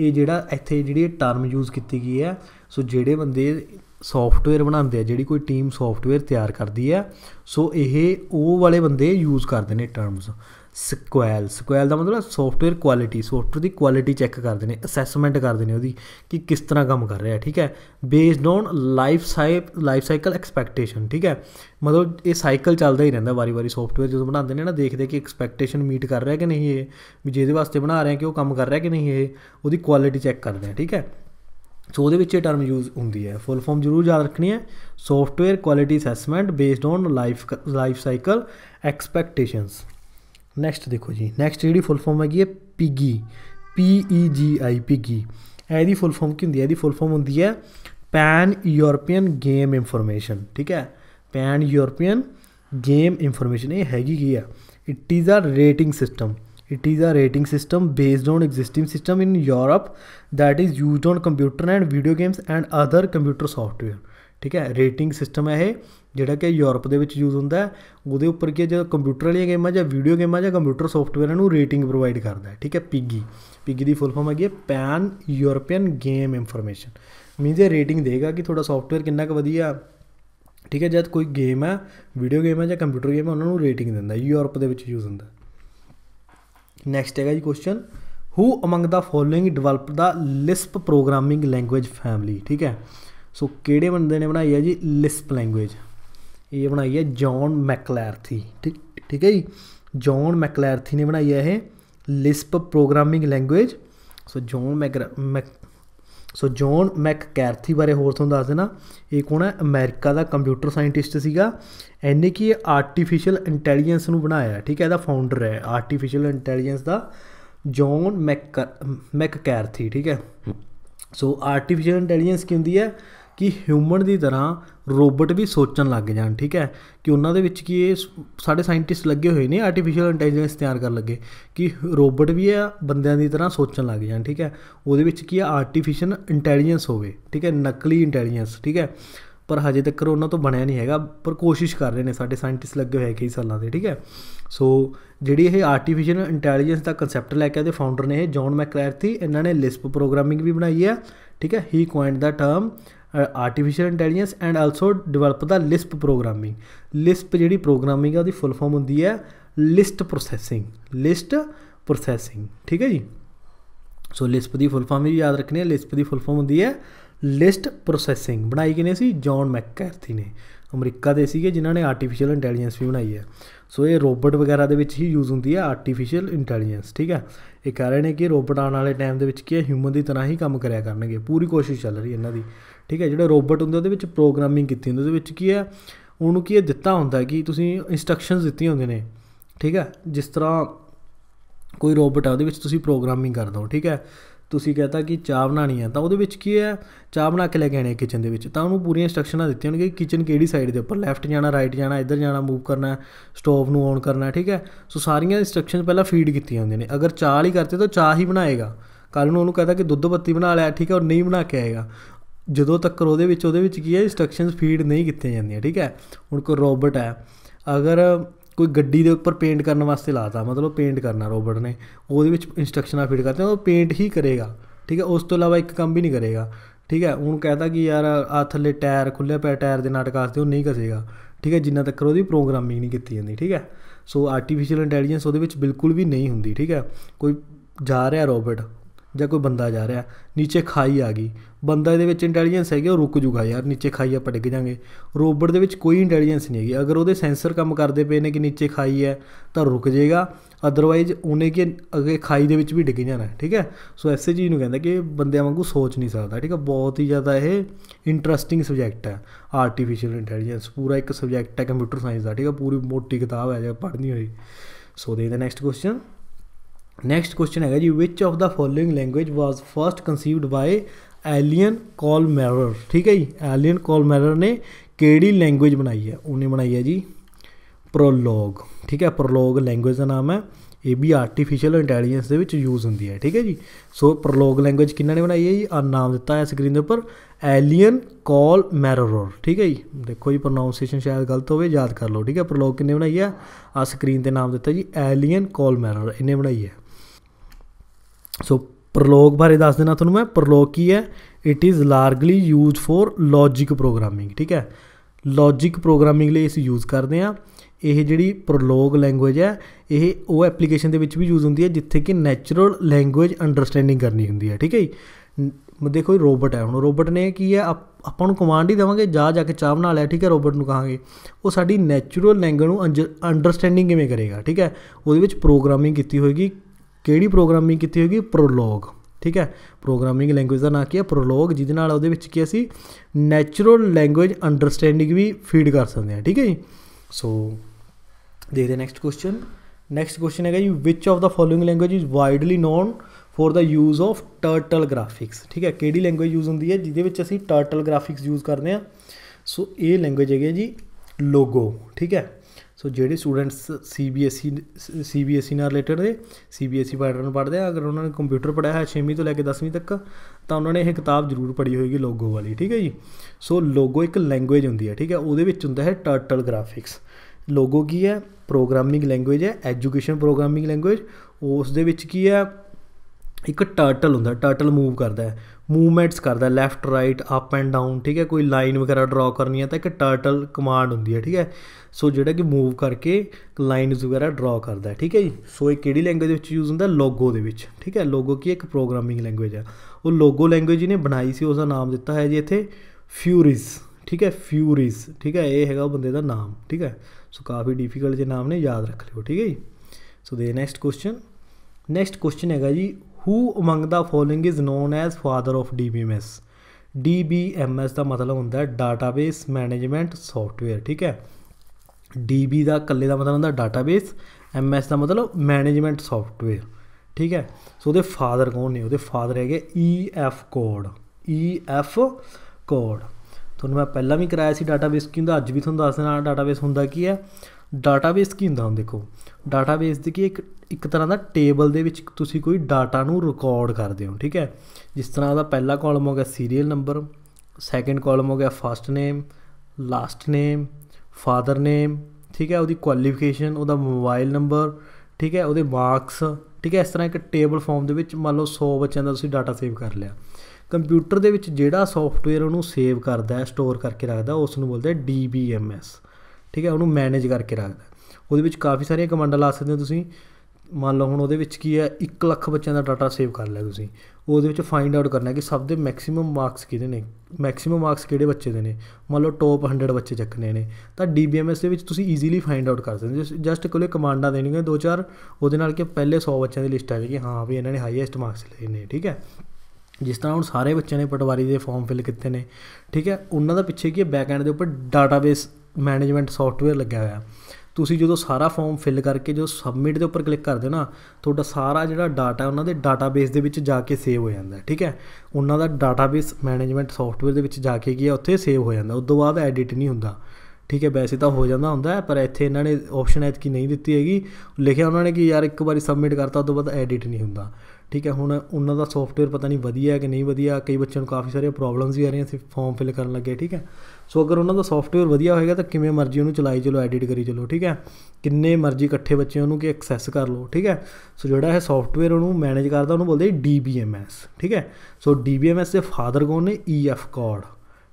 ਇਹ ਜਿਹੜਾ ਇੱਥੇ ਜਿਹੜੀ ਟਰਮ ਯੂਜ਼ ਕੀਤੀ ਗਈ ਹੈ ਸੋ ਜਿਹੜੇ ਬੰਦੇ ਸੌਫਟਵੇਅਰ ਬਣਾਉਂਦੇ ਆ ਜਿਹੜੀ ਕੋਈ ਟੀਮ ਸੌਫਟਵੇਅਰ ਤਿਆਰ ਕਰਦੀ ਹੈ ਸੋ ਇਹ ਉਹ ਵਾਲੇ ਬੰਦੇ ਯੂਜ਼ ਕਰਦੇ ਨੇ ਟਰਮਸ ਸਕੁਐਲ ਸਕੁਐਲ ਦਾ ਮਤਲਬ ਸੌਫਟਵੇਅਰ ਕੁਆਲਿਟੀ ਸੌਫਟਵੇਅਰ ਦੀ ਕੁਆਲਿਟੀ ਚੈੱਕ ਕਰਦੇ ਨੇ ਅਸੈਸਮੈਂਟ ਕਰਦੇ ਨੇ ਉਹਦੀ ਕਿ ਕਿਸ ਤਰ੍ਹਾਂ ਕੰਮ ਕਰ ਰਿਹਾ ਠੀਕ ਹੈ ਬੇਸਡ ਔਨ ਲਾਈਫ ਸਾਈਪ ਲਾਈਫ ਸਾਈਕਲ ਐਕਸਪੈਕਟੇਸ਼ਨ ਠੀਕ ਹੈ ਮਤਲਬ ਇਹ ਸਾਈਕਲ ਚੱਲਦਾ ਹੀ ਰਹਿੰਦਾ ਵਾਰੀ-ਵਾਰੀ ਸੌਫਟਵੇਅਰ ਜਦੋਂ ਬਣਾਉਂਦੇ ਨੇ ਨਾ ਦੇਖਦੇ ਕਿ ਐਕਸਪੈਕਟੇਸ਼ਨ ਮੀਟ ਕਰ ਰਿਹਾ ਕਿ ਨਹੀਂ ਇਹ ਵੀ ਜਿਹਦੇ ਵਾਸਤੇ ਬਣਾ ਰਹੇ ਆ ਕਿ ਉਹ ਕੰਮ ਕਰ ਰਿਹਾ ਕਿ ਨਹੀਂ ਇਹ ਉਹਦੀ ਕੁਆਲਿਟੀ ਚੈੱਕ ਕਰਦੇ ਆ ਠੀਕ ਹੈ ਸੋ ਉਹਦੇ ਵਿੱਚ ਇਹ ਟਰਮ ਯੂਜ਼ ਹੁੰਦੀ ਹੈ ਫੁੱਲ ਫਾਰਮ ਜ਼ਰੂਰ ਯਾਦ ਰੱਖਣੀ ਹੈ software quality assessment based on life life cycle expectations next देखो जी नैक्सट जी फुल फॉर्म हैगी है PEGI P E G I PEGI ए फुल फॉर्म की होंगी फुल फॉर्म होंगी है पैन यूरोपियन गेम इंफॉर्मेशन ठीक है पैन यूरोपियन गेम इंफॉर्मेशन ये हैगी की है it is a rating system it is a rating system based on existing system in Europe that is use on computer and video games and other computer software ठीक है rating system है ये ਜਿਹੜਾ ਕਿ ਯੂਰਪ ਦੇ ਵਿੱਚ use ਹੁੰਦਾ ਉਹਦੇ ਉੱਪਰ ਕੀ ਜਿਹੜਾ ਕੰਪਿਊਟਰ ਵਾਲੀਆਂ ਗੇਮਾਂ ਜਾਂ ਵੀਡੀਓ ਗੇਮਾਂ ਜਾਂ ਕੰਪਿਊਟਰ ਸੌਫਟਵੇਅਰ ਨੂੰ ਰੇਟਿੰਗ ਪ੍ਰੋਵਾਈਡ ਕਰਦਾ ਹੈ ਠੀਕ ਹੈ ਪੀਗੀ ਪੀਗੀ ਦੀ ਫੁੱਲ ਫਾਰਮ ਹੈਗੀ ਹੈ pan European game information means ਇਹ ਰੇਟਿੰਗ ਦੇਗਾ ਕਿ ਤੁਹਾਡਾ ਸੌਫਟਵੇਅਰ ਕਿੰਨਾ ਕੁ ਵਧੀਆ ਠੀਕ ਹੈ ਜਦ ਕੋਈ ਗੇਮ ਹੈ ਵੀਡੀਓ ਗੇਮ ਹੈ ਜਾਂ ਕੰਪਿਊਟਰ ਗੇਮ ਹੈ ਉਹਨਾਂ ਨੂੰ ਰੇਟਿੰਗ ਦਿੰਦਾ ਯੂਰਪ ਦੇ ਵਿੱਚ ਯੂਜ਼ ਹੁੰਦਾ ਨੈਕਸਟ ਹੈਗਾ ਜੀ question who among the following develop the Lisp programming language family ਠੀਕ ਹੈ ਸੋ ਕਿਹੜੇ ਬੰਦੇ ਨੇ ਬਣਾਈ ਹੈ ਜੀ ਲਿਸਪ ਲੈਂਗੁਏਜ ਇਹ ਬਣਾਈ ਹੈ ਜੌਨ ਮੈਕਲੈਰਥੀ ਠੀਕ ਠੀਕ ਹੈ ਜੀ ਜੌਨ ਮੈਕਲੈਰਥੀ ਨੇ ਬਣਾਈ ਹੈ ਇਹ Lisp programming language so John Mac so John McCarthy ਬਾਰੇ ਹੋਰ ਤੁਹਾਨੂੰ ਦੱਸ ਦੇਣਾ ਇਹ ਕੋਣ ਹੈ ਅਮਰੀਕਾ ਦਾ ਕੰਪਿਊਟਰ ਸਾਇੰਟਿਸਟ ਸੀਗਾ ਐਨੇ ਕਿ ਆਰਟੀਫੀਸ਼ੀਅਲ ਇੰਟੈਲੀਜੈਂਸ ਨੂੰ ਬਣਾਇਆ ਠੀਕ ਹੈ ਇਹਦਾ ਫਾਊਂਡਰ ਹੈ ਆਰਟੀਫੀਸ਼ੀਅਲ ਇੰਟੈਲੀਜੈਂਸ ਦਾ ਜੌਨ ਮੈਕ ਮੈਕ ਕੈਰਥੀ ਠੀਕ ਹੈ ਸੋ ਆਰਟੀਫੀਸ਼ੀਅਲ ਇੰਟੈਲੀਜੈਂਸ ਕੀ ਹੁੰਦੀ ਹੈ ਕਿ ਹਿਊਮਨ ਦੀ ਤਰ੍ਹਾਂ ਰੋਬੋਟ ਵੀ ਸੋਚਣ ਲੱਗ ਜਾਣ ਠੀਕ ਹੈ ਕਿ ਉਹਨਾਂ ਦੇ ਵਿੱਚ ਕੀ ਇਹ ਸਾਡੇ ਸਾਇੰਟਿਸਟ ਲੱਗੇ ਹੋਏ ਨੇ ਆਰਟੀਫੀਸ਼ੀਅਲ ਇੰਟੈਲੀਜੈਂਸ ਤਿਆਰ ਕਰਨ ਲੱਗੇ ਕਿ ਰੋਬੋਟ ਵੀ ਆ ਬੰਦਿਆਂ ਦੀ ਤਰ੍ਹਾਂ ਸੋਚਣ ਲੱਗ ਜਾਣ ਠੀਕ ਹੈ ਉਹਦੇ ਵਿੱਚ ਕੀ ਆ ਆਰਟੀਫੀਸ਼ੀਅਲ ਇੰਟੈਲੀਜੈਂਸ ਹੋਵੇ ਠੀਕ ਹੈ ਨਕਲੀ ਇੰਟੈਲੀਜੈਂਸ ਠੀਕ ਹੈ ਪਰ ਹਜੇ ਤੱਕ ਉਹਨਾਂ ਤੋਂ ਬਣਿਆ ਨਹੀਂ ਹੈਗਾ ਪਰ ਕੋਸ਼ਿਸ਼ ਕਰ ਰਹੇ ਨੇ ਸਾਡੇ ਸਾਇੰਟਿਸਟ ਲੱਗੇ ਹੋਏ ਕਈ ਸਾਲਾਂ ਦੇ ਠੀਕ ਹੈ ਸੋ ਜਿਹੜੀ ਇਹ ਆਰਟੀਫੀਸ਼ੀਅਲ ਇੰਟੈਲੀਜੈਂਸ ਦਾ ਕਨਸੈਪਟ ਲੈ ਕੇ ਆਦੇ ਫਾਊਂਡਰ ਨੇ ਇਹ ਜੌਨ ਮੈਕਲੈਰਥੀ ਇਹਨਾਂ ਨੇ ਲਿਸਪ ਪ੍ਰੋਗਰਾਮਿੰਗ ਵੀ ਬਣਾਈ ਹੈ ਠੀਕ ਹੈ he coined the term artificial intelligence and also develop the Lisp programming Lisp ਜਿਹੜੀ ਪ੍ਰੋਗਰਾਮਿੰਗ ਆ ਉਹਦੀ ਫੁੱਲ ਫਾਰਮ ਹੁੰਦੀ ਹੈ ਲਿਸਟ ਪ੍ਰੋਸੈਸਿੰਗ ਲਿਸਟ ਪ੍ਰੋਸੈਸਿੰਗ ਠੀਕ ਹੈ ਜੀ ਸੋ ਲਿਸਪ ਦੀ ਫੁੱਲ ਫਾਰਮ ਵੀ ਯਾਦ ਰੱਖਣੀ ਹੈ ਲਿਸਪ ਦੀ ਫੁੱਲ ਫਾਰਮ ਹੁੰਦੀ ਹੈ ਲਿਸਟ ਪ੍ਰੋਸੈਸਿੰਗ ਬਣਾਈ ਕਿਨੇ ਸੀ ਜੌਨ ਮੈਕਕਾਰਥੀ ਨੇ ਅਮਰੀਕਾ ਦੇ ਸੀਗੇ ਜਿਨ੍ਹਾਂ ਨੇ ਆਰਟੀਫੀਸ਼ੀਅਲ ਇੰਟੈਲੀਜੈਂਸ ਵੀ ਬਣਾਈ ਹੈ ਸੋ ਇਹ ਰੋਬੋਟ ਵਗੈਰਾ ਦੇ ਵਿੱਚ ਹੀ ਯੂਜ਼ ਹੁੰਦੀ ਹੈ ਆਰਟੀਫੀਸ਼ੀਅਲ ਇੰਟੈਲੀਜੈਂਸ ਠੀਕ ਹੈ ਇਹ ਕਹ ਰਹੇ ਨੇ ਕਿ ਰੋਬੋਟ ਆਉਣ ਵਾਲੇ ਟਾਈਮ ਦੇ ਵਿੱਚ ਕੀ ਹੈ ਹਿਊਮਨ ਦੀ ਤਰ੍ਹਾਂ ਹੀ ਕੰਮ ਕਰਿਆ ਕਰਨਗੇ ਪੂਰੀ ਕੋਸ਼ਿਸ਼ ਚੱਲ ਰਹੀ ਹੈ ਇਹਨਾਂ ਦੀ ਠੀਕ ਹੈ ਜਿਹੜੇ ਰੋਬੋਟ ਹੁੰਦੇ ਉਹਦੇ ਵਿੱਚ ਪ੍ਰੋਗਰਾਮਿੰਗ ਕੀਤੀ ਹੁੰਦੀ ਉਹਦੇ ਵਿੱਚ ਕੀ ਹੈ ਉਹਨੂੰ ਕੀ ਇਹ ਦਿੱਤਾ ਹੁੰਦਾ ਕਿ ਤੁਸੀਂ ਇਨਸਟਰਕਸ਼ਨਸ ਦਿੱਤੀਆਂ ਹੁੰਦੀਆਂ ਨੇ ਠੀਕ ਹੈ ਜਿਸ ਤਰ੍ਹਾਂ ਕੋਈ ਰੋਬੋਟ ਆ ਉਹਦੇ ਵਿੱਚ ਤੁਸੀਂ ਪ੍ਰੋਗਰਾਮਿੰਗ ਕਰ ਦੋ ਠੀਕ ਹੈ ਤੁਸੀਂ ਕਹਤਾ ਕਿ ਚਾਹ ਬਣਾਣੀ ਹੈ ਤਾਂ ਉਹਦੇ ਵਿੱਚ ਕੀ ਹੈ ਚਾਹ ਬਣਾ ਕੇ ਲੈ ਕੇ ਆਣੀ ਹੈ ਕਿਚਨ ਦੇ ਵਿੱਚ ਤਾਂ ਉਹਨੂੰ ਪੂਰੀਆਂ ਇਨਸਟਰਕਸ਼ਨਾਂ ਦਿੱਤੀਆਂ ਨੇ ਕਿ ਕਿਚਨ ਕਿਹੜੀ ਸਾਈਡ ਦੇ ਉੱਪਰ ਲੈਫਟ ਜਾਣਾ ਰਾਈਟ ਜਾਣਾ ਇੱਧਰ ਜਾਣਾ ਮੂਵ ਕਰਨਾ ਸਟੋਵ ਨੂੰ ਔਨ ਕਰਨਾ ਠੀਕ ਹੈ ਸੋ ਸਾਰੀਆਂ ਇਨਸਟਰਕਸ਼ਨ ਪਹਿਲਾਂ ਫੀਡ ਕੀਤੀਆਂ ਹੁੰਦੀਆਂ ਨੇ ਅਗਰ ਚਾਹ ਹੀ ਕਰਤੇ ਤਾਂ ਚਾਹ ਹੀ ਬਣਾਏਗਾ ਕੱਲ ਨੂੰ ਉਹਨੂੰ ਕਹਤਾ ਕਿ ਦੁੱਧ ਬੱਤੀ ਬਣਾ ਲਿਆ ਠੀਕ ਹੈ ਉਹ ਨਹੀਂ ਬਣਾ ਕੇ ਆਏਗਾ ਜਦੋਂ ਤੱਕ ਉਹਦੇ ਵਿੱਚ ਉਹਦੇ ਵਿੱਚ ਕੀ ਹੈ ਇਨਸਟਰਕਸ਼ਨਸ ਫੀਡ ਨਹੀਂ ਕੀਤੀਆਂ ਜਾਂਦੀਆਂ ਠੀਕ ਹੈ ਹੁਣ ਕੋਈ ਰੋਬਟ ਹੈ ਅਗਰ ਕੋਈ ਗੱਡੀ ਦੇ ਉੱਪਰ ਪੇਂਟ ਕਰਨ ਵਾਸਤੇ ਲਾਤਾ ਮਤਲਬ ਪੇਂਟ ਕਰਨਾ ਰੋਬਟ ਨੇ ਉਹਦੇ ਵਿੱਚ ਇਨਸਟਰਕਸ਼ਨਾਂ ਫੀਡ ਕਰਦੇ ਉਹ ਪੇਂਟ ਹੀ ਕਰੇਗਾ ਠੀਕ ਹੈ ਉਸ ਤੋਂ ਇਲਾਵਾ ਇੱਕ ਕੰਮ ਵੀ ਨਹੀਂ ਕਰੇਗਾ ਠੀਕ ਹੈ ਉਹਨੂੰ ਕਹਤਾ ਕਿ ਯਾਰ ਆ ਥੱਲੇ ਟਾਇਰ ਖੁੱਲੇ ਪਿਆ ਟਾਇਰ ਦੇ ਨਾਟਕ ਤੇ ਉਹ ਨਹੀਂ ਕਸੇਗਾ ਠੀਕ ਹੈ ਜਿੰਨਾ ਤੱਕ ਉਹਦੀ ਪ੍ਰੋਗਰਾਮਿੰਗ ਨਹੀਂ ਕੀਤੀ ਜਾਂਦੀ ਠੀਕ ਹੈ ਸੋ ਆਰਟੀਫੀਸ਼ੀਅਲ ਇੰਟੈਲੀਜੈਂਸ ਉਹਦੇ ਵਿੱਚ ਬਿਲਕੁਲ ਵੀ ਨਹੀਂ ਹੁੰਦੀ ਠੀਕ ਹੈ ਕੋਈ ਜਾ ਰਿਹਾ ਰੋਬਟ ਜਾਂ ਕੋਈ ਬੰਦਾ ਜਾ ਰਿਹਾ ਨੀਚੇ ਖਾਈ ਆ ਗਈ ਬੰਦਾ ਇਹਦੇ ਵਿੱਚ ਇੰਟੈਲੀਜੈਂਸ ਹੈਗੀ ਉਹ ਰੁਕ ਜੂਗਾ ਯਾਰ ਨੀਚੇ ਖਾਈ ਆਪਾਂ ਡਿੱਗ ਜਾਾਂਗੇ ਰੋਬੋਟ ਦੇ ਵਿੱਚ ਕੋਈ ਇੰਟੈਲੀਜੈਂਸ ਨਹੀਂ ਹੈਗੀ ਅਗਰ ਉਹਦੇ ਸੈਂਸਰ ਕੰਮ ਕਰਦੇ ਪਏ ਨੇ ਕਿ ਨੀਚੇ ਖਾਈ ਹੈ ਤਾਂ ਰੁਕ ਜਾਏਗਾ ਅਦਰਵਾਈਜ਼ ਉਹਨੇ ਕਿ ਅਗੇ ਖਾਈ ਦੇ ਵਿੱਚ ਵੀ ਡਿੱਗ ਜਾਣਾ ਠੀਕ ਹੈ ਸੋ ਐਸੇ ਚੀਜ਼ ਨੂੰ ਕਹਿੰਦਾ ਕਿ ਬੰਦਿਆਂ ਵਾਂਗੂ ਸੋਚ ਨਹੀਂ ਸਕਦਾ ਠੀਕ ਹੈ ਬਹੁਤ ਹੀ ਜ਼ਿਆਦਾ ਇਹ ਇੰਟਰਸਟਿੰਗ ਸਬਜੈਕਟ ਹੈ ਆਰਟੀਫੀਸ਼ੀਅਲ ਇੰਟੈਲੀਜੈਂਸ ਪੂਰਾ ਇੱਕ ਸਬਜੈਕਟ ਹੈ ਕੰਪਿਊਟਰ ਸਾਇੰਸ ਦਾ ਠੀਕ ਹੈ ਪੂਰੀ ਮੋਟੀ ਕਿਤਾਬ ਹੈ ਜੇ ਪੜ੍ਹਨੀ ਹੋਈ ਸੋ ਦੇ ਦੇ ਨੈਕਸਟ ਕੁਐਸਚਨ ਨੈਕਸਟ ਕੁਐਸਚਨ ਹੈਗਾ ਜੀ which of the following language was first conceived by Alain Colmerauer ਠੀਕ ਹੈ ਜੀ ਐਲੀਅਨ ਮੈਰਰ ਨੇ ਕਿਹੜੀ ਲੈਂਗੁਏਜ ਬਣਾਈ ਹੈ ਉਹਨੇ ਬਣਾਈ ਹੈ ਜੀ ਪ੍ਰੋਲੋਗ ਠੀਕ ਹੈ ਪ੍ਰੋਲੋਗ ਲੈਂਗੁਏਜ ਦਾ ਨਾਮ ਹੈ ਇਹ ਵੀ ਆਰਟੀਫੀਸ਼ੀਅਲ ਇੰਟੈਲੀਜੈਂਸ ਦੇ ਵਿੱਚ ਯੂਜ਼ ਹੁੰਦੀ ਹੈ ਠੀਕ ਹੈ ਜੀ ਸੋ ਪ੍ਰੋਲੋਗ ਲੈਂਗੁਏਜ ਕਿਹਨਾਂ ਨੇ ਬਣਾਈ ਹੈ ਜੀ ਆ ਨਾਮ ਦਿੱਤਾ ਹੈ ਸਕਰੀਨ ਦੇ ਉੱਪਰ ਐਲੀਅਨ ਕਾਲ ਮੈਰਰਰ ਠੀਕ ਹੈ ਜੀ ਦੇਖੋ ਜੀ ਪ੍ਰੋਨਾਂਸੀਏਸ਼ਨ ਸ਼ਾਇਦ ਗਲਤ ਹੋਵੇ ਯਾਦ ਕਰ ਲਓ ਠੀਕ ਹੈ ਪ੍ਰੋਲੋਗ ਕਿੰਨੇ ਬਣਾਈ ਹੈ ਆ ਸਕਰੀਨ ਤੇ ਨਾਮ ਦਿੱਤਾ ਜੀ ਐਲੀਅਨ ਕਾਲ ਮੈਰਰਰ ਇਹਨੇ ਬਣਾਈ ਹੈ ਸੋ ਪ੍ਰਲੋਗ ਬਾਰੇ ਦੱਸ ਦੇਣਾ ਤੁਹਾਨੂੰ ਮੈਂ ਪ੍ਰਲੋਗ ਕੀ ਹੈ it is largely used for logic programming ਠੀਕ ਹੈ ਲੌਜੀਕ ਪ੍ਰੋਗਰਾਮਿੰਗ ਲਈ ਇਸ ਯੂਜ਼ ਕਰਦੇ ਆ ਇਹ ਜਿਹੜੀ ਪ੍ਰਲੋਗ ਲੈਂਗੁਏਜ ਹੈ ਇਹ ਉਹ ਐਪਲੀਕੇਸ਼ਨ ਦੇ ਵਿੱਚ ਵੀ ਯੂਜ਼ ਹੁੰਦੀ ਹੈ ਜਿੱਥੇ ਕਿ ਨੇਚਰਲ ਲੈਂਗੁਏਜ ਅੰਡਰਸਟੈਂਡਿੰਗ ਕਰਨੀ ਹੁੰਦੀ ਹੈ ਠੀਕ ਹੈ ਜੀ ਦੇਖੋ ਇਹ ਰੋਬਟ ਹੈ ਹੁਣ ਰੋਬਟ ਨੇ ਕੀ ਹੈ ਆਪਾਂ ਨੂੰ ਕਮਾਂਡ ਹੀ ਦੇਵਾਂਗੇ ਜਾ ਜਾ ਕੇ ਚਾਹ ਬਣਾ ਲੈ ਠੀਕ ਹੈ ਰੋਬਟ ਨੂੰ ਕਹਾਂਗੇ ਉਹ ਸਾਡੀ ਨੇਚਰਲ ਲੈਂਗੁਏਜ ਨੂੰ ਅੰਡਰਸਟੈਂਡਿੰਗ ਕਿਵੇਂ ਕਰੇਗਾ ਠੀਕ ਹੈ ਉਹਦੇ ਵਿੱਚ ਪ੍ਰੋਗਰਾਮਿੰਗ ਕੀਤੀ ਹੋਏਗੀ ਕਿਹੜੀ ਪ੍ਰੋਗਰਾਮਿੰਗ ਕੀਤੀ ਹੋਗੀ ਪ੍ਰੋਲੋਗ ਠੀਕ ਹੈ ਪ੍ਰੋਗਰਾਮਿੰਗ ਲੈਂਗੁਏਜ ਦਾ ਨਾਮ ਕੀ ਹੈ ਪ੍ਰੋਲੋਗ ਜਿਹਦੇ ਨਾਲ ਉਹਦੇ ਵਿੱਚ ਕੀ ਅਸੀਂ ਨੈਚੁਰਲ ਲੈਂਗੁਏਜ ਅੰਡਰਸਟੈਂਡਿੰਗ ਵੀ ਫੀਡ ਕਰ ਸਕਦੇ ਹਾਂ ਠੀਕ ਹੈ ਜੀ ਸੋ ਦੇਖਦੇ ਨੈਕਸਟ ਕੁਐਸਚਨ ਨੈਕਸਟ ਕੁਐਸਚਨ ਹੈਗਾ ਜੀ which of the following language is widely known for the use of turtle graphics ਠੀਕ ਹੈ ਕਿਹੜੀ ਲੈਂਗੁਏਜ ਯੂਜ਼ ਹੁੰਦੀ ਹੈ ਜਿਹਦੇ ਵਿੱਚ ਅਸੀਂ ਟਰਟਲ ਗ੍ਰਾਫਿਕਸ ਯੂਜ਼ ਕਰਦੇ ਹਾਂ ਸੋ ਇਹ ਲੈਂਗੁਏਜ ਹੈਗੀ ਜੀ ਲੋਗੋ ਠੀਕ ਹੈ ਸੋ ਜਿਹੜੇ ਸਟੂਡੈਂਟਸ ਸੀਬੀਐਸਈ ਸੀਬੀਐਸਈ ਨਾਲ ਰਿਲੇਟਡ ਦੇ ਸੀਬੀਐਸਈ ਪੈਟਰਨ ਪੜ੍ਹਦੇ ਆ ਅਗਰ ਉਹਨਾਂ ਨੇ ਕੰਪਿਊਟਰ ਪੜ੍ਹਿਆ ਹੈ 6ਵੀਂ ਤੋਂ ਲੈ ਕੇ 10ਵੀਂ ਤੱਕ ਤਾਂ ਉਹਨਾਂ ਨੇ ਇਹ ਕਿਤਾਬ ਜ਼ਰੂਰ ਪੜ੍ਹੀ ਹੋਏਗੀ ਲੋਗੋ ਵਾਲੀ ਠੀਕ ਹੈ ਜੀ ਸੋ ਲੋਗੋ ਇੱਕ ਲੈਂਗੁਏਜ ਹੁੰਦੀ ਹੈ ਠੀਕ ਹੈ ਉਹਦੇ ਵਿੱਚ ਹੁੰਦਾ ਹੈ ਟਰਟਲ ਗ੍ਰਾਫਿਕਸ ਲੋਗੋ ਕੀ ਹੈ ਪ੍ਰੋਗਰਾਮਿੰਗ ਲੈਂਗੁਏਜ ਹੈ ਐਜੂਕੇਸ਼ਨ ਪ੍ਰੋਗਰਾਮਿੰਗ ਲੈਂਗੁਏਜ ਉਸ ਦੇ ਵਿੱਚ ਕੀ ਹੈ ਇੱਕ ਟਰਟਲ ਹੁੰਦਾ ਟਰਟਲ ਮੂਵ ਕਰਦਾ ਹੈ ਮੂਵਮੈਂਟਸ ਕਰਦਾ left right up and down ਠੀਕ ਹੈ ਕੋਈ ਲਾਈਨ ਵਗੈਰਾ ਡਰਾ ਕਰਨੀ ਹੈ ਤਾਂ ਇੱਕ ਟਰਟਲ ਕਮਾਂਡ ਹੁੰਦੀ ਹੈ ਠੀਕ ਹੈ ਸੋ ਜਿਹੜਾ ਕਿ ਮੂਵ ਕਰਕੇ ਲਾਈਨਸ ਵਗੈਰਾ ਡਰਾ ਕਰਦਾ ਠੀਕ ਹੈ ਜੀ ਸੋ ਇਹ ਕਿਹੜੀ ਲੈਂਗੁਏਜ ਵਿੱਚ ਯੂਜ਼ ਹੁੰਦਾ ਲੋਗੋ ਦੇ ਵਿੱਚ ਠੀਕ ਹੈ ਲੋਗੋ ਕੀ ਇੱਕ ਪ੍ਰੋਗਰਾਮਿੰਗ ਲੈਂਗੁਏਜ ਹੈ ਉਹ ਲੋਗੋ ਲੈਂਗੁਏਜ ਇਹਨੇ ਬਣਾਈ ਸੀ ਉਸ ਦਾ ਨਾਮ ਦਿੱਤਾ ਹੈ ਜੀ ਇੱਥੇ ਫਿਊਰਿਸ ਠੀਕ ਹੈ ਫਿਊਰਿਸ ਠੀਕ ਹੈ ਇਹ ਹੈਗਾ ਉਹ ਬੰਦੇ ਦਾ ਨਾਮ ਠੀਕ ਹੈ ਸੋ ਕਾਫੀ ਡਿਫਿਕਲਟ ਜੇ ਨਾਮ ਨੇ ਯਾਦ ਰੱਖ ਲਿਓ ਠੀਕ ਹੈ ਜੀ ਸੋ the next question next question ਹੈਗਾ ਜੀ who among the following is known as father of dbms dbms ਦਾ ਮਤਲਬ ਹੁੰਦਾ ਹੈ ਡਾਟਾਬੇਸ ਮੈਨੇਜਮੈਂਟ ਸੌਫਟਵੇਅਰ ਠੀਕ ਹੈ db ਦਾ ਇਕੱਲੇ ਦਾ ਮਤਲਬ ਹੁੰਦਾ ਡਾਟਾਬੇਸ ms ਦਾ ਮਤਲਬ ਮੈਨੇਜਮੈਂਟ ਸੌਫਟਵੇਅਰ ਠੀਕ ਹੈ ਸੋ ਉਹਦੇ ਫਾਦਰ ਕੌਣ ਨੇ ਉਹਦੇ ਫਾਦਰ ਹੈਗੇ ef ਕੋਡ ef ਕੋਡ ਤੁਹਾਨੂੰ ਮੈਂ ਪਹਿਲਾਂ ਵੀ ਕਰਾਇਆ ਸੀ ਡਾਟਾਬੇਸ ਕੀ ਹੁੰਦਾ ਅੱਜ ਵੀ ਤੁਹਾਨੂੰ ਦੱਸ ਦੇਣਾ ਡਾਟਾਬੇਸ ਹੁੰਦਾ ਕੀ ਹੈ ਡਾਟਾਬੇਸ ਕੀ ਹੁੰਦਾ ਹੁਣ ਦੇਖੋ ਡਾਟਾਬੇਸ ਦੀ ਕੀ ਇੱਕ ਇੱਕ ਤਰ੍ਹਾਂ ਦਾ ਟੇਬਲ ਦੇ ਵਿੱਚ ਤੁਸੀਂ ਕੋਈ ਡਾਟਾ ਨੂੰ ਰਿਕਾਰਡ ਕਰਦੇ ਹੋ ਠੀਕ ਹੈ ਜਿਸ ਤਰ੍ਹਾਂ ਦਾ ਪਹਿਲਾ ਕਾਲਮ ਹੋ ਗਿਆ ਸੀਰੀਅਲ ਨੰਬਰ ਸੈਕੰਡ ਕਾਲਮ ਹੋ ਗਿਆ first name last name father name ਠੀਕ ਹੈ ਉਹਦੀ ਕੁਆਲੀਫਿਕੇਸ਼ਨ ਉਹਦਾ ਮੋਬਾਈਲ ਨੰਬਰ ਠੀਕ ਹੈ ਉਹਦੇ ਮਾਰਕਸ ਠੀਕ ਹੈ ਇਸ ਤਰ੍ਹਾਂ ਇੱਕ ਟੇਬਲ ਫਾਰਮ ਦੇ ਵਿੱਚ ਮੰਨ ਲਓ 100 ਬੱਚਿਆਂ ਦਾ ਤੁਸੀਂ ਡਾਟਾ ਸੇਵ ਕਰ ਲਿਆ ਕੰਪਿਊਟਰ ਦੇ ਵਿੱਚ ਜਿਹੜਾ ਸੌਫਟਵੇਅਰ ਉਹਨੂੰ ਸੇਵ ਕਰਦਾ ਹੈ ਸਟੋਰ ਕਰਕੇ ਰੱਖਦਾ ਉਸ ਨੂੰ ਬੋਲਦੇ ਡੀਬੀਐਮਐਸ ਠੀਕ ਹੈ ਉਹਨੂੰ ਮੈਨੇਜ ਕਰਕੇ ਰੱਖਦਾ ਉਹਦੇ ਵਿੱਚ ਕਾਫੀ ਸਾਰੀਆਂ ਕਮਾਂਡਾਂ ਲਾ ਸਕਦੇ ਹੋ ਤੁਸੀਂ ਮੰਨ ਲਓ ਹੁਣ ਉਹਦੇ ਵਿੱਚ ਕੀ ਹੈ 1 ਲੱਖ ਬੱਚਿਆਂ ਦਾ ਡਾਟਾ ਸੇਵ ਕਰ ਲਿਆ ਤੁਸੀਂ ਉਹਦੇ ਵਿੱਚ ਫਾਈਂਡ ਆਊਟ ਕਰਨਾ ਕਿ ਸਭ ਦੇ ਮੈਕਸਿਮਮ ਮਾਰਕਸ ਕਿਹਦੇ ਨੇ ਮੈਕਸਿਮਮ ਮਾਰਕਸ ਕਿਹੜੇ ਬੱਚੇ ਦੇ ਨੇ ਮੰਨ ਲਓ ਟੌਪ 100 ਬੱਚੇ ਚੱਕਨੇ ਨੇ ਤਾਂ ਡੀਬੀਐਮਐਸ ਦੇ ਵਿੱਚ ਤੁਸੀਂ ਈਜ਼ੀਲੀ ਫਾਈਂਡ ਆਊਟ ਕਰ ਸਕਦੇ ਹੋ ਜਸਟ ਕੋਲੇ ਕਮਾਂਡਾਂ ਦੇਣੀਆਂ ਦੋ ਚਾਰ ਉਹਦੇ ਨਾਲ ਕਿ ਪਹਿਲੇ 100 ਬੱਚਿਆਂ ਦੀ ਲਿਸਟ ਆ ਜੇਗੀ ਹਾਂ ਵੀ ਇਹਨਾਂ ਨੇ ਹਾਈਐਸਟ ਮਾਰਕਸ ਲਏ ਨੇ ਠੀਕ ਹੈ ਜਿਸ ਤਰ੍ਹਾਂ ਹੁਣ ਸਾਰੇ ਬੱਚਿਆਂ ਨੇ ਪਟਵਾਰੀ ਦੇ ਫਾਰਮ ਫਿਲ ਕੀਤੇ ਨੇ ਠੀਕ ਹੈ ਉਹਨਾਂ ਦਾ ਪਿੱਛੇ ਕੀ ਹੈ ਬੈਕਐਂਡ ਦੇ ਉੱਪਰ ਡਾਟਾਬੇਸ ਮੈਨੇਜਮੈਂਟ ਸੌਫਟਵੇਅਰ ਲੱਗਿਆ ਹੋਇਆ ਤੁਸੀਂ ਜਦੋਂ ਸਾਰਾ ਫਾਰਮ ਫਿਲ ਕਰਕੇ ਜੋ ਸਬਮਿਟ ਦੇ ਉੱਪਰ ਕਲਿੱਕ ਕਰਦੇ ਨਾ ਤੁਹਾਡਾ ਸਾਰਾ ਜਿਹੜਾ ਡਾਟਾ ਉਹਨਾਂ ਦੇ ਡਾਟਾਬੇਸ ਦੇ ਵਿੱਚ ਜਾ ਕੇ ਸੇਵ ਹੋ ਜਾਂਦਾ ਠੀਕ ਹੈ ਉਹਨਾਂ ਦਾ ਡਾਟਾਬੇਸ ਮੈਨੇਜਮੈਂਟ ਸੌਫਟਵੇਅਰ ਦੇ ਵਿੱਚ ਜਾ ਕੇ ਕੀ ਹੈ ਉੱਥੇ ਸੇਵ ਹੋ ਜਾਂਦਾ ਉਸ ਤੋਂ ਬਾਅਦ ਐਡਿਟ ਨਹੀਂ ਹੁੰਦਾ ਠੀਕ ਹੈ ਵੈਸੇ ਤਾਂ ਹੋ ਜਾਂਦਾ ਹੁੰਦਾ ਪਰ ਇੱਥੇ ਇਹਨਾਂ ਨੇ ਆਪਸ਼ਨ ਐਤ ਕੀ ਨਹੀਂ ਦਿੱਤੀ ਹੈਗੀ ਲਿਖਿਆ ਉਹਨਾਂ ਨੇ ਕਿ ਯਾਰ ਇੱਕ ਵਾਰੀ ਸਬਮਿਟ ਕਰਤਾ ਉਸ ਤੋਂ ਬਾਅਦ ਐਡਿਟ ਨਹੀਂ ਹੁੰਦਾ ਠੀਕ ਹੈ ਹੁਣ ਉਹਨਾਂ ਦਾ ਸੌਫਟਵੇਅਰ ਪਤਾ ਨਹੀਂ ਵਧੀਆ ਹੈ ਕਿ ਨਹੀਂ ਵਧੀਆ ਕਈ ਬੱਚਿਆਂ ਨੂੰ ਕਾਫੀ ਸਾਰੀਆਂ ਪ੍ਰੋਬਲਮਸ ਵੀ ਆ ਰਹੀਆਂ ਸੀ ਫਾਰਮ ਫਿਲ ਕਰਨ ਲੱਗੇ ਠੀਕ ਹੈ ਸੋ ਅਗਰ ਉਹਨਾਂ ਦਾ ਸੌਫਟਵੇਅਰ ਵਧੀਆ ਹੋਏਗਾ ਤਾਂ ਕਿਵੇਂ ਮਰਜ਼ੀ ਉਹਨੂੰ ਚਲਾਈ ਚਲੋ ਐਡਿਟ ਕਰੀ ਚਲੋ ਠੀਕ ਹੈ ਕਿੰਨੇ ਮਰਜ਼ੀ ਇਕੱਠੇ ਬੱਚੇ ਉਹਨੂੰ ਕਿ ਐਕਸੈਸ ਕਰ ਲਓ ਠੀਕ ਹੈ ਸੋ ਜਿਹੜਾ ਇਹ ਸੌਫਟਵੇਅਰ ਉਹਨੂੰ ਮੈਨੇਜ ਕਰਦਾ ਉਹਨੂੰ ਬੋਲਦੇ ਡੀਬੀਐਮਐਸ ਠੀਕ ਹੈ ਸੋ ਡੀਬੀਐਮਐਸ ਦੇ ਫਾਦਰ ਕੌਣ ਨੇ ਈਐਫ e ਕੋਡ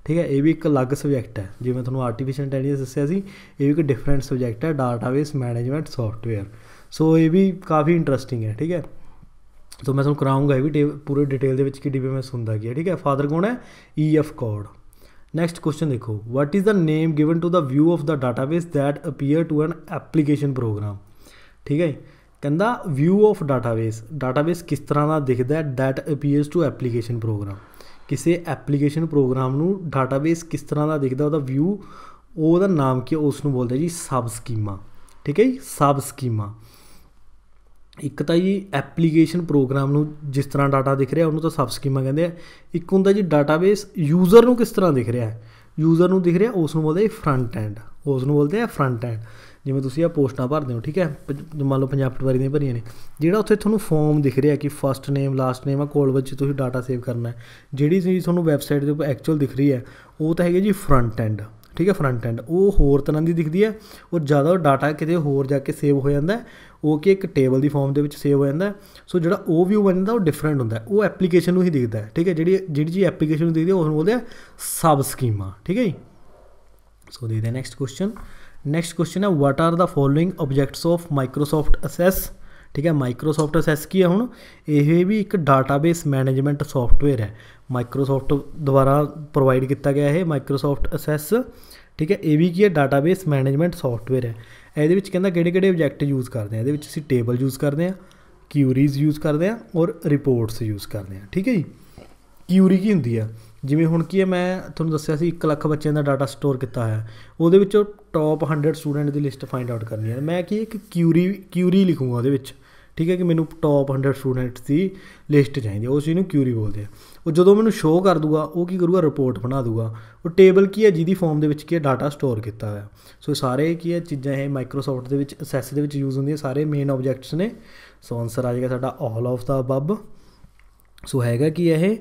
ਠੀਕ ਹੈ ਇਹ ਵੀ ਇੱਕ ਅਲੱਗ ਸਬਜੈਕਟ ਹੈ ਜਿਵੇਂ ਤੁਹਾਨੂੰ ਆਰਟੀਫੀਸ਼ੀਅਲ ਇੰਟੈਲੀਜੈਂਸ ਦੱਸਿਆ ਸੀ ਇਹ ਵੀ ਇੱਕ ਡਿਫਰੈਂਟ ਸਬਜੈਕਟ ਹੈ ਡਾਟਾਬੇਸ ਮੈਨੇਜਮੈਂਟ ਸੌਫਟਵੇਅਰ ਸੋ ਇਹ ਵੀ ਕਾਫੀ ਇੰਟਰਸਟਿੰਗ ਹੈ ਠੀਕ ਹੈ ਸੋ ਮੈਂ ਤੁਹਾਨੂੰ ਕਰਾਉਂਗਾ ਇਹ ਵੀ ਪੂਰੇ ਡਿਟੇਲ ਦੇ ਵਿੱਚ ਕਿ ਡੀਬੀਐਮਐਸ ਹੁੰਦਾ ਕੀ ਹੈ ਠੀਕ ਹੈ ਫਾਦਰ ਕੌਣ ਹੈ EF e code next question ਦੇਖੋ what is the name given to the view of the database that appear to an application program ਠੀਕ ਹੈ ਕਹਿੰਦਾ ਵਿਊ ਆਫ ਡਾਟਾਬੇਸ ਡਾਟਾਬੇਸ ਕਿਸ ਤਰ੍ਹਾਂ ਦਾ ਦਿਖਦਾ ਹੈ that appears to application program ਕਿਸੇ ਐਪਲੀਕੇਸ਼ਨ ਪ੍ਰੋਗਰਾਮ ਨੂੰ ਡਾਟਾਬੇਸ ਕਿਸ ਤਰ੍ਹਾਂ ਦਾ ਦਿਖਦਾ ਉਹਦਾ ਵਿਊ ਉਹਦਾ ਨਾਮ ਕੀ ਉਸ ਨੂੰ ਬੋਲਦੇ ਜੀ ਸਬ ਸਕੀਮਾ ਠੀਕ ਹੈ ਜੀ ਸਬ ਸਕੀਮਾ ਇੱਕ ਤਾਂ ਜੀ ਐਪਲੀਕੇਸ਼ਨ ਪ੍ਰੋਗਰਾਮ ਨੂੰ ਜਿਸ ਤਰ੍ਹਾਂ ਡਾਟਾ ਦਿਖ ਰਿਹਾ ਉਹਨੂੰ ਤਾਂ ਸਬ ਸਕੀਮਾ ਕਹਿੰਦੇ ਆ ਇੱਕ ਹੁੰਦਾ ਜੀ ਡਾਟਾਬੇਸ ਯੂਜ਼ਰ ਨੂੰ ਕਿਸ ਤਰ੍ਹਾਂ ਦਿਖ ਰਿਹਾ ਹੈ ਯੂਜ਼ਰ ਨੂੰ ਦਿਖ ਰਿਹਾ ਉਸ ਨੂੰ ਬੋਲਦੇ ਆ ਫਰੰਟ ਐਂਡ ਉਸ ਨੂੰ ਬੋਲਦੇ ਆ ਫਰੰਟ ਐਂਡ ਜਿਵੇਂ ਤੁਸੀਂ ਆ ਪੋਸਟਾਂ ਭਰਦੇ ਹੋ ਠੀਕ ਹੈ ਮੰਨ ਲਓ ਪੰਜਾਬ ਪਟਵਾਰੀ ਦੀਆਂ ਭਰੀਆਂ ਨੇ ਜਿਹੜਾ ਉੱਥੇ ਤੁਹਾਨੂੰ ਫਾਰਮ ਦਿਖ ਰਿਹਾ ਕਿ ਫਰਸਟ ਨੇਮ ਲਾਸਟ ਨੇਮ ਆ ਕੋਲ ਵਿੱਚ ਤੁਸੀਂ ਡਾਟਾ ਸੇਵ ਕਰਨਾ ਹੈ ਜਿਹੜੀ ਚੀਜ਼ ਤੁਹਾਨੂੰ ਵੈਬਸਾਈਟ ਦੇ ਉੱਪਰ ਐਕਚੁਅਲ ਦਿਖ ਰਹੀ ਹੈ ਉਹ ਤਾਂ ਹੈਗੀ ਜੀ ਫਰੰਟ ਐਂਡ ਠੀਕ ਹੈ ਫਰੰਟ ਐਂਡ ਉਹ ਹੋਰ ਤਰ੍ਹਾਂ ਦੀ ਦਿਖਦੀ ਹੈ ਔਰ ਜ਼ਿਆਦਾ ਉਹ ਡਾਟਾ ਕਿਤੇ ਹੋਰ ਜਾ ਕੇ ਸੇਵ ਹੋ ਜਾਂਦਾ ਉਹ ਕਿ ਇੱਕ ਟੇਬਲ ਦੀ ਫਾਰਮ ਦੇ ਵਿੱਚ ਸੇਵ ਹੋ ਜਾਂਦਾ ਸੋ ਜਿਹੜਾ ਉਹ ਵਿਊ ਬਣਦਾ ਉਹ ਡਿਫਰੈਂਟ ਹੁੰਦਾ ਉਹ ਐਪਲੀਕੇਸ਼ਨ ਨੂੰ ਹੀ ਦਿਖਦਾ ਠੀਕ ਹੈ ਜਿਹੜੀ ਜਿਹੜੀ ਜੀ ਐਪਲੀਕੇਸ਼ਨ ਨੂੰ ਦਿਖਦੀ ਹੈ ਉਸ ਨੂੰ ਬੋਲਦੇ ਆ ਸਬ ਸਕੀਮਾ ਠੀਕ ਹੈ ਜੀ ਸੋ ਦੇ ਦੇ ਨੈਕਸਟ ਕੁਐਸਚਨ ਨੈਕਸਟ ਕੁਐਸਚਨ ਹੈ what are the following objects of Microsoft access ਠੀਕ ਹੈ ਮਾਈਕਰੋਸਾਫਟ ਅਸੈਸ ਕੀ ਹੈ ਹੁਣ ਇਹ ਵੀ ਇੱਕ ਡਾਟਾਬੇਸ ਮੈਨੇਜਮੈਂਟ ਸੌਫਟਵੇਅਰ ਹੈ ਮਾਈਕਰੋਸਾਫਟ ਦੁਆਰਾ ਪ੍ਰੋਵਾਈਡ ਕੀਤਾ ਗਿਆ ਇਹ ਮਾਈਕਰੋਸਾਫਟ ਅਸੈਸ ਠੀਕ ਹੈ ਇਹ ਵੀ ਕੀ ਹੈ ਡਾਟਾਬੇਸ ਮੈਨੇਜਮੈਂਟ ਸੌਫਟਵੇਅਰ ਹੈ ਇਹਦੇ ਵਿੱਚ ਕਹਿੰਦਾ ਕਿਹੜੇ ਕਿਹੜੇ ਆਬਜੈਕਟ ਯੂਜ਼ ਕਰਦੇ ਆ ਇਹਦੇ ਵਿੱਚ ਅਸੀਂ ਟੇਬਲ ਯੂਜ਼ ਕਰਦੇ ਆ ਕਿਊਰੀਜ਼ ਯੂਜ਼ ਕਰਦੇ ਆ ਔਰ ਰਿਪੋਰਟਸ ਯੂਜ਼ ਕਰਦੇ ਆ ਠੀਕ ਹੈ ਜੀ ਕਿਊਰੀ ਕੀ ਹੁੰਦੀ ਆ ਜਿਵੇਂ ਹੁਣ ਕੀ ਹੈ ਮੈਂ ਤੁਹਾਨੂੰ ਦੱਸਿਆ ਸੀ 1 ਲੱਖ ਬੱਚਿਆਂ ਦਾ ਡਾਟਾ ਸਟੋਰ ਕੀਤਾ ਹੈ ਉਹਦੇ ਵਿੱਚੋਂ ਟੌਪ 100 ਸਟੂਡੈਂਟ ਦੀ ਲਿਸਟ ਫਾਈਂਡ ਆਊਟ ਕਰਨੀ ਹੈ ਮੈਂ ਕੀ ਇੱਕ ਕਿਊਰੀ ਕਿਊਰੀ ਲਿਖੂੰਗਾ ਉਹਦੇ ਵਿੱਚ ਠੀਕ ਹੈ ਕਿ ਮੈਨੂੰ ਟੌਪ 100 ਸਟੂਡੈਂਟਸ ਦੀ ਲਿਸਟ ਚਾਹੀਦੀ ਹੈ ਉਸ ਨੂੰ ਕਿਊਰੀ ਬੋਲਦੇ ਆ ਉਹ ਜਦੋਂ ਮੈਨੂੰ ਸ਼ੋਅ ਕਰ ਦੂਗਾ ਉਹ ਕੀ ਕਰੂਗਾ ਰਿਪੋਰਟ ਬਣਾ ਦੂਗਾ ਉਹ ਟੇਬਲ ਕੀ ਹੈ ਜਿਹਦੀ ਫਾਰਮ ਦੇ ਵਿੱਚ ਕੀ ਹੈ ਡਾਟਾ ਸਟੋਰ ਕੀਤਾ ਹੋਇਆ ਸੋ ਸਾਰੇ ਕੀ ਹੈ ਚੀਜ਼ਾਂ ਇਹ ਮਾਈਕਰੋਸਾਫਟ ਦੇ ਵਿੱਚ ਅਸੈਸ ਦੇ ਵਿੱਚ ਯੂਜ਼ ਹੁੰਦੀਆਂ ਸਾਰੇ ਮੇਨ ਆਬਜੈਕਟਸ ਨੇ ਸੋ ਆਨਸਰ ਆ ਜਾਏਗਾ ਸਾਡਾ ਆਲ ਆਫ ਦਾ ਅਬਵ ਸੋ ਹੈਗਾ ਕੀ ਇਹ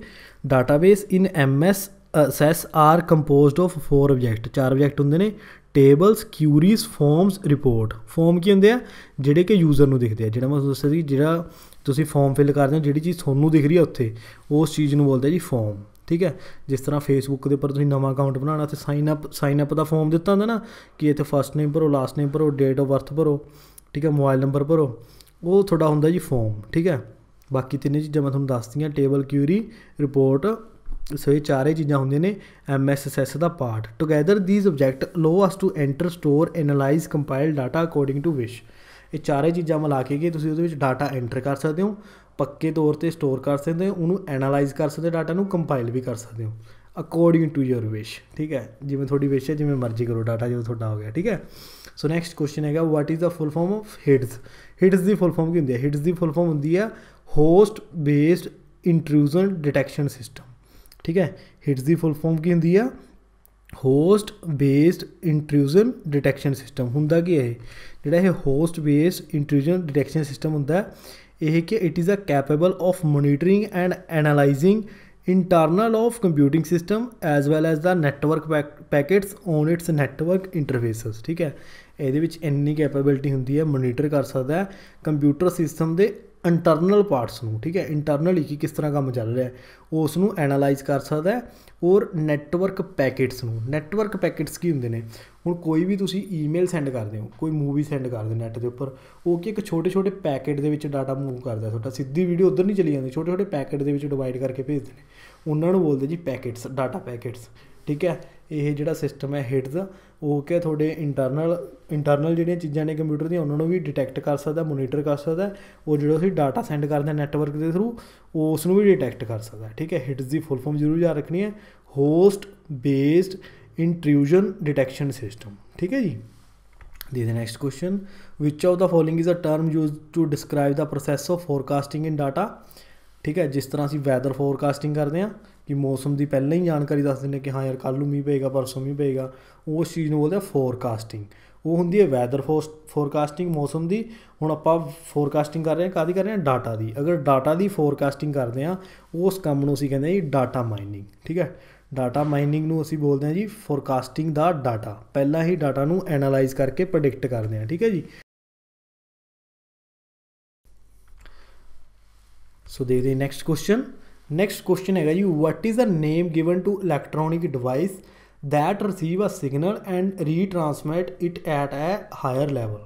database in MS access are composed of four object ਚਾਰ ਆਬਜੈਕਟ ਹੁੰਦੇ ਨੇ tables queries forms report form ਕੀ ਹੁੰਦੇ ਆ ਜਿਹੜੇ ਕਿ ਯੂਜ਼ਰ ਨੂੰ ਦਿਖਦੇ ਆ ਜਿਹੜਾ ਮੈਂ ਦੱਸਿਆ ਸੀ ਜਿਹੜਾ ਤੁਸੀਂ ਫਾਰਮ ਫਿਲ ਕਰਦੇ ਹੋ ਜਿਹੜੀ ਚੀਜ਼ ਤੁਹਾਨੂੰ ਦਿਖ ਰਹੀ ਆ ਉੱਥੇ ਉਸ ਚੀਜ਼ ਨੂੰ ਬੋਲਦੇ ਆ ਜੀ ਫਾਰਮ ਠੀਕ ਹੈ ਜਿਸ ਤਰ੍ਹਾਂ ਫੇਸਬੁੱਕ ਦੇ ਉੱਪਰ ਤੁਸੀਂ ਨਵਾਂ ਅਕਾਊਂਟ ਬਣਾਉਣਾ ਤੇ ਸਾਈਨ ਅਪ ਸਾਈਨ ਅਪ ਦਾ ਫਾਰਮ ਦਿੱਤਾ ਹੁੰਦਾ ਨਾ ਕਿ ਇੱਥੇ ਫਰਸਟ ਨੇਮ ਭਰੋ ਲਾਸਟ ਨੇਮ ਭਰੋ ਡੇਟ ਆਫ ਬਰਥ ਭਰੋ ਠੀਕ ਹੈ ਮੋਬਾਈਲ ਨੰਬਰ ਭਰੋ ਉਹ ਤੁਹਾਡਾ ਹੁੰਦਾ ਜੀ ਫਾਰਮ ਠੀਕ ਹੈ ਬਾਕੀ ਤਿੰਨੇ ਚੀਜ਼ਾਂ ਮੈਂ ਤੁਹਾਨੂੰ ਦੱਸਤੀਆਂ ਟੇਬਲ ਕਿਊਰੀ ਰਿਪੋਰਟ ਸੋ ਇਹ ਚਾਰੇ ਚੀਜ਼ਾਂ ਹੁੰਦੀਆਂ ਨੇ as the part together these object allow us to enter store analyse compile data according to wish ਇਹ ਚਾਰੇ ਚੀਜ਼ਾਂ ਮਿਲਾ ਕੇ ਕਿ ਤੁਸੀਂ ਉਹਦੇ ਵਿੱਚ ਡਾਟਾ ਐਂਟਰ ਕਰ ਸਕਦੇ ਹੋ ਪੱਕੇ ਤੌਰ ਤੇ ਸਟੋਰ ਕਰ ਸਕਦੇ ਹੋ ਉਹਨੂੰ ਐਨਲਾਈਜ਼ ਕਰ ਸਕਦੇ ਹੋ ਡਾਟਾ ਨੂੰ ਕੰਪਾਈਲ ਵੀ ਕਰ ਸਕਦੇ ਹੋ ਅਕੋਰਡਿੰਗ ਟੂ ਯੋਰ ਵਿਸ਼ ਠੀਕ ਹੈ ਜਿਵੇਂ ਤੁਹਾਡੀ ਵਿਸ਼ ਹੈ ਜਿਵੇਂ ਮਰਜ਼ੀ ਕਰੋ ਡਾਟਾ ਜਦੋਂ ਤੁਹਾਡਾ ਹੋ ਗਿਆ ਠੀਕ ਹੈ ਸੋ ਨੈਕਸਟ ਕੁਐਸਚਨ ਹੈਗਾ what is the full form of HIDS HIDS ਦੀ ਫੁੱਲ ਫਾਰਮ ਕੀ ਹੁੰਦੀ ਹੈ ਹਿਡਸ ਦੀ ਫੁੱਲ ਫਾਰਮ ਹੁੰਦੀ ਹੈ host based intrusion detection system ਠੀਕ ਹੈ ਹਿਟਸ ਦੀ ਫੁੱਲ ਫਾਰਮ ਕੀ ਹੁੰਦੀ ਆ host based intrusion detection system ਹੁੰਦਾ ਕੀ ਹੈ ਜਿਹੜਾ ਇਹ host based intrusion detection system ਹੁੰਦਾ ਇਹ ਕਿ it is a capable of monitoring and analysing internal of computing system as well as the network packets on its network interfaces ਠੀਕ ਹੈ ਇਹਦੇ ਵਿੱਚ ਇੰਨੀ ਕੈਪੇਬਿਲਟੀ ਹੁੰਦੀ ਹੈ ਮੋਨੀਟਰ ਕਰ ਸਕਦਾ ਹੈ ਕੰਪਿਊਟਰ ਸਿਸਟਮ ਦੇ ਇੰਟਰਨਲ ਪਾਰਟਸ ਨੂੰ ਠੀਕ ਹੈ ਇੰਟਰਨਲੀ ਕੀ ਕਿਸ ਤਰ੍ਹਾਂ ਕੰਮ ਚੱਲ ਰਿਹਾ ਹੈ ਉਸ ਨੂੰ ਐਨਾਲਾਈਜ਼ ਕਰ ਸਕਦਾ ਹੈ ਔਰ ਨੈਟਵਰਕ ਪੈਕੇਟਸ ਨੂੰ ਨੈਟਵਰਕ ਪੈਕੇਟਸ ਕੀ ਹੁੰਦੇ ਨੇ ਹੁਣ ਕੋਈ ਵੀ ਤੁਸੀਂ ਈਮੇਲ ਸੈਂਡ ਕਰਦੇ ਹੋ ਕੋਈ ਮੂਵੀ ਸੈਂਡ ਕਰਦੇ ਨੈਟ ਦੇ ਉੱਪਰ ਉਹ ਕੀ ਇੱਕ ਛੋਟੇ ਛੋਟੇ ਪੈਕੇਟ ਦੇ ਵਿੱਚ ਡਾਟਾ ਮੂਵ ਕਰਦਾ ਤੁਹਾਡਾ ਸਿੱਧੀ ਵੀਡੀਓ ਉਧਰ ਨਹੀਂ ਚਲੀ ਜਾਂਦੀ ਛੋਟੇ ਛੋਟੇ ਪੈਕੇਟ ਦੇ ਵਿੱਚ ਡਿਵਾਈਡ ਕਰਕੇ ਭੇਜਦੇ ਨੇ ਉਹਨਾਂ ਨੂੰ ਬੋਲਦੇ ਜੀ ਪੈਕੇਟਸ ਡਾਟਾ ਪੈਕੇਟਸ ਠੀਕ ਹੈ ਇਹ ਜਿਹੜਾ ਸਿਸਟਮ ਹੈ ਹਿਟਸ ਉਹ ਕਿ ਤੁਹਾਡੇ ਇੰਟਰਨਲ ਇੰਟਰਨਲ ਜਿਹੜੀਆਂ ਚੀਜ਼ਾਂ ਨੇ ਕੰਪਿਊਟਰ ਦੀਆਂ ਉਹਨਾਂ ਨੂੰ ਵੀ ਡਿਟੈਕਟ ਕਰ ਸਕਦਾ ਮੋਨੀਟਰ ਕਰ ਸਕਦਾ ਉਹ ਜਿਹੜਾ ਤੁਸੀਂ ਡਾਟਾ ਸੈਂਡ ਕਰਦੇ ਨੈਟਵਰਕ ਦੇ ਥਰੂ ਉਸ ਨੂੰ ਵੀ ਡਿਟੈਕਟ ਕਰ ਸਕਦਾ ਠੀਕ ਹੈ ਹਿਟਸ ਦੀ ਫੁੱਲ ਫਾਰਮ ਜ਼ਰੂਰ ਯਾਦ ਰੱਖਣੀ ਹੈ host based intrusion detection system ਠੀਕ ਹੈ ਜੀ ਦੇ ਦੇ next question which of the following is a term used to describe the process of forecasting in data ਠੀਕ ਹੈ ਜਿਸ ਤਰ੍ਹਾਂ ਅਸੀਂ ਵੈਦਰ ਫੋਰਕਾਸਟਿੰਗ ਕਰਦੇ ਆ ਕਿ ਮੌਸਮ ਦੀ ਪਹਿਲਾਂ ਹੀ ਜਾਣਕਾਰੀ ਦੱਸ ਦਿੰਦੇ ਕਿ ਹਾਂ ਯਾਰ ਕੱਲ ਨੂੰ ਮੀਂਹ ਪਏਗਾ ਪਰਸੋਂ ਮੀਂਹ ਪਏਗਾ ਉਸ ਚੀਜ਼ ਨੂੰ ਬੋਲਦੇ ਆ ਫੋਰਕਾਸਟਿੰਗ ਉਹ ਹੁੰਦੀ ਹੈ ਵੈਦਰ ਫੋਰਕਾਸਟਿੰਗ ਮੌਸਮ ਦੀ ਹੁਣ ਆਪਾਂ ਫੋਰਕਾਸਟਿੰਗ ਕਰ ਰਹੇ ਹਾਂ ਕਾਦੀ ਕਰ ਰਹੇ ਹਾਂ ਡਾਟਾ ਦੀ ਅਗਰ ਡਾਟਾ ਦੀ ਫੋਰਕਾਸਟਿੰਗ ਕਰਦੇ ਆ ਉਸ ਕੰਮ ਨੂੰ ਅਸੀਂ ਕਹਿੰਦੇ ਆ ਜੀ ਡਾਟਾ ਮਾਈਨਿੰਗ ਠੀਕ ਹੈ ਡਾਟਾ ਮਾਈਨਿੰਗ ਨੂੰ ਅਸੀਂ ਬੋਲਦੇ ਆ ਜੀ ਫੋਰਕਾਸਟਿੰਗ ਦਾ ਡਾਟਾ ਪਹਿਲਾਂ ਹੀ ਡਾਟਾ ਨੂੰ ਐਨਾਲਾਈਜ਼ ਕਰਕੇ ਪ੍ਰੈਡਿਕਟ ਕਰਦੇ ਆ ਠੀਕ ਹੈ ਜੀ ਸੋ ਦੇ ਦੇ ਨੈਕਸਟ ਕੁਐਸਚਨ ਨੈਕਸਟ ਕੁਐਸਚਨ ਹੈਗਾ ਜੀ what is a name given to electronic device that receive a signal and retransmit it at a higher level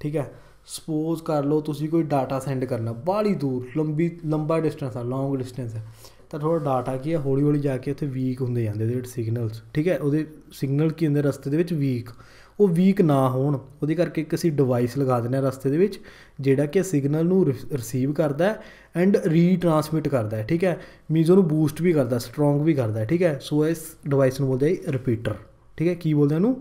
ਠੀਕ ਹੈ ਸਪੋਜ਼ ਕਰ ਲਓ ਤੁਸੀਂ ਕੋਈ ਡਾਟਾ ਸੈਂਡ ਕਰਨਾ ਬਾਲੀ ਦੂਰ ਲੰਬੀ ਲੰਬਾ ਡਿਸਟੈਂਸ ਆ ਲੌਂਗ ਡਿਸਟੈਂਸ ਹੈ ਤਾਂ ਥੋੜਾ ਡਾਟਾ ਕੀ ਹੈ ਹੌਲੀ ਹੌਲੀ ਜਾ ਕੇ ਉੱਥੇ ਵੀਕ ਹੁੰਦੇ ਜਾਂਦੇ ਦੇ ਸਿਗਨਲਸ ਠੀਕ ਹੈ ਉਹਦੇ ਸਿਗਨਲ ਕੀ ਹੁੰਦੇ ਰਸਤੇ ਦੇ ਵਿੱਚ ਵੀਕ ਉਹ ਵੀਕ ਨਾ ਹੋਣ ਉਹਦੇ ਕਰਕੇ ਇੱਕ ਅਸੀਂ ਡਿਵਾਈਸ ਲਗਾ ਦਿੰਦੇ ਆ ਰਸਤੇ ਦੇ ਵਿੱਚ ਜਿਹੜਾ ਕਿ ਸਿਗਨਲ ਨੂੰ ਰਿਸੀਵ ਕਰਦਾ ਐਂਡ ਰੀਟ੍ਰਾਂਸਮਿਟ ਕਰਦਾ ਠੀਕ ਹੈ ਮੀਨਸ ਉਹਨੂੰ ਬੂਸਟ ਵੀ ਕਰਦਾ ਸਟਰੋਂਗ ਵੀ ਕਰਦਾ ਠੀਕ ਹੈ ਸੋ ਇਸ ਡਿਵਾਈਸ ਨੂੰ ਬੋਲਦੇ ਆ ਰਿਪੀਟਰ ਠੀਕ ਹੈ ਕੀ ਬੋਲਦੇ ਆ ਉਹਨੂੰ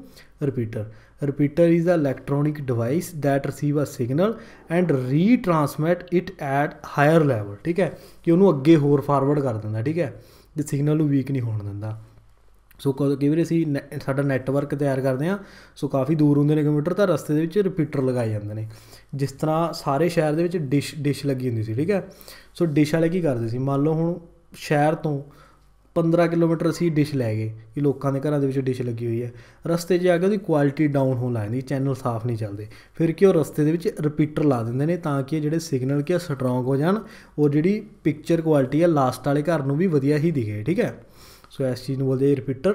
repeater repeater is a electronic device that receive a signal and retransmit it at higher level ਠੀਕ ਹੈ ਕਿ ਉਹਨੂੰ ਅੱਗੇ ਹੋਰ ਫਾਰਵਰਡ ਕਰ ਦਿੰਦਾ ਠੀਕ ਹੈ ਜੇ ਸਿਗਨਲ ਨੂੰ ਵੀਕ ਨਹੀਂ ਹੋਣ ਦਿੰਦਾ ਸੋ ਕਈ ਵਾਰੀ ਅਸੀਂ ਸਾਡਾ ਨੈਟਵਰਕ ਤਿਆਰ ਕਰਦੇ ਆ ਸੋ ਕਾਫੀ ਦੂਰ ਹੁੰਦੇ ਨੇ ਕੰਪਿਊਟਰ ਤਾਂ ਰਸਤੇ ਦੇ ਵਿੱਚ ਰਿਪੀਟਰ ਲਗਾਏ ਜਾਂਦੇ ਨੇ ਜਿਸ ਤਰ੍ਹਾਂ ਸਾਰੇ ਸ਼ਹਿਰ ਦੇ ਵਿੱਚ ਡਿਸ਼ ਡਿਸ਼ ਲੱਗੀ ਹੁੰਦੀ ਸੀ ਠੀਕ ਹੈ ਸੋ ਡਿਸ਼ ਵਾਲੇ ਕੀ ਕਰਦੇ ਸੀ ਮੰਨ ਲਓ ਹੁਣ ਸ਼ਹਿਰ ਤੋਂ 15 ਕਿਲੋਮੀਟਰ ਅਸੀਂ ਡਿਸ਼ ਲੈ ਗਏ ਕਿ ਲੋਕਾਂ ਦੇ ਘਰਾਂ ਦੇ ਵਿੱਚ ਡਿਸ਼ ਲੱਗੀ ਹੋਈ ਹੈ ਰਸਤੇ 'ਚ ਆ ਕੇ ਉਹਦੀ ਕੁਆਲਿਟੀ ਡਾਊਨ ਹੋਣ ਲੱਗਦੀ ਚੈਨਲ ਸਾਫ਼ ਨਹੀਂ ਚੱਲਦੇ ਫਿਰ ਕਿ ਉਹ ਰਸਤੇ ਦੇ ਵਿੱਚ ਰਿਪੀਟਰ ਲਾ ਦਿੰਦੇ ਨੇ ਤਾਂ ਕਿ ਜਿਹੜੇ ਸਿਗਨਲ ਕਿ ਸਟਰੋਂਗ ਹੋ ਜਾਣ ਉਹ ਜਿਹੜੀ ਪਿਕਚਰ ਕੁਆਲਿਟੀ ਹੈ ਲਾਸਟ ਵਾਲੇ ਘਰ ਨੂੰ ਵੀ ਵਧੀਆ ਹੀ ਦਿਖੇ ਠੀਕ ਹੈ ਸੋ ਇਸ ਚੀਜ਼ ਨੂੰ ਬੋਲਦੇ ਰਿਪੀਟਰ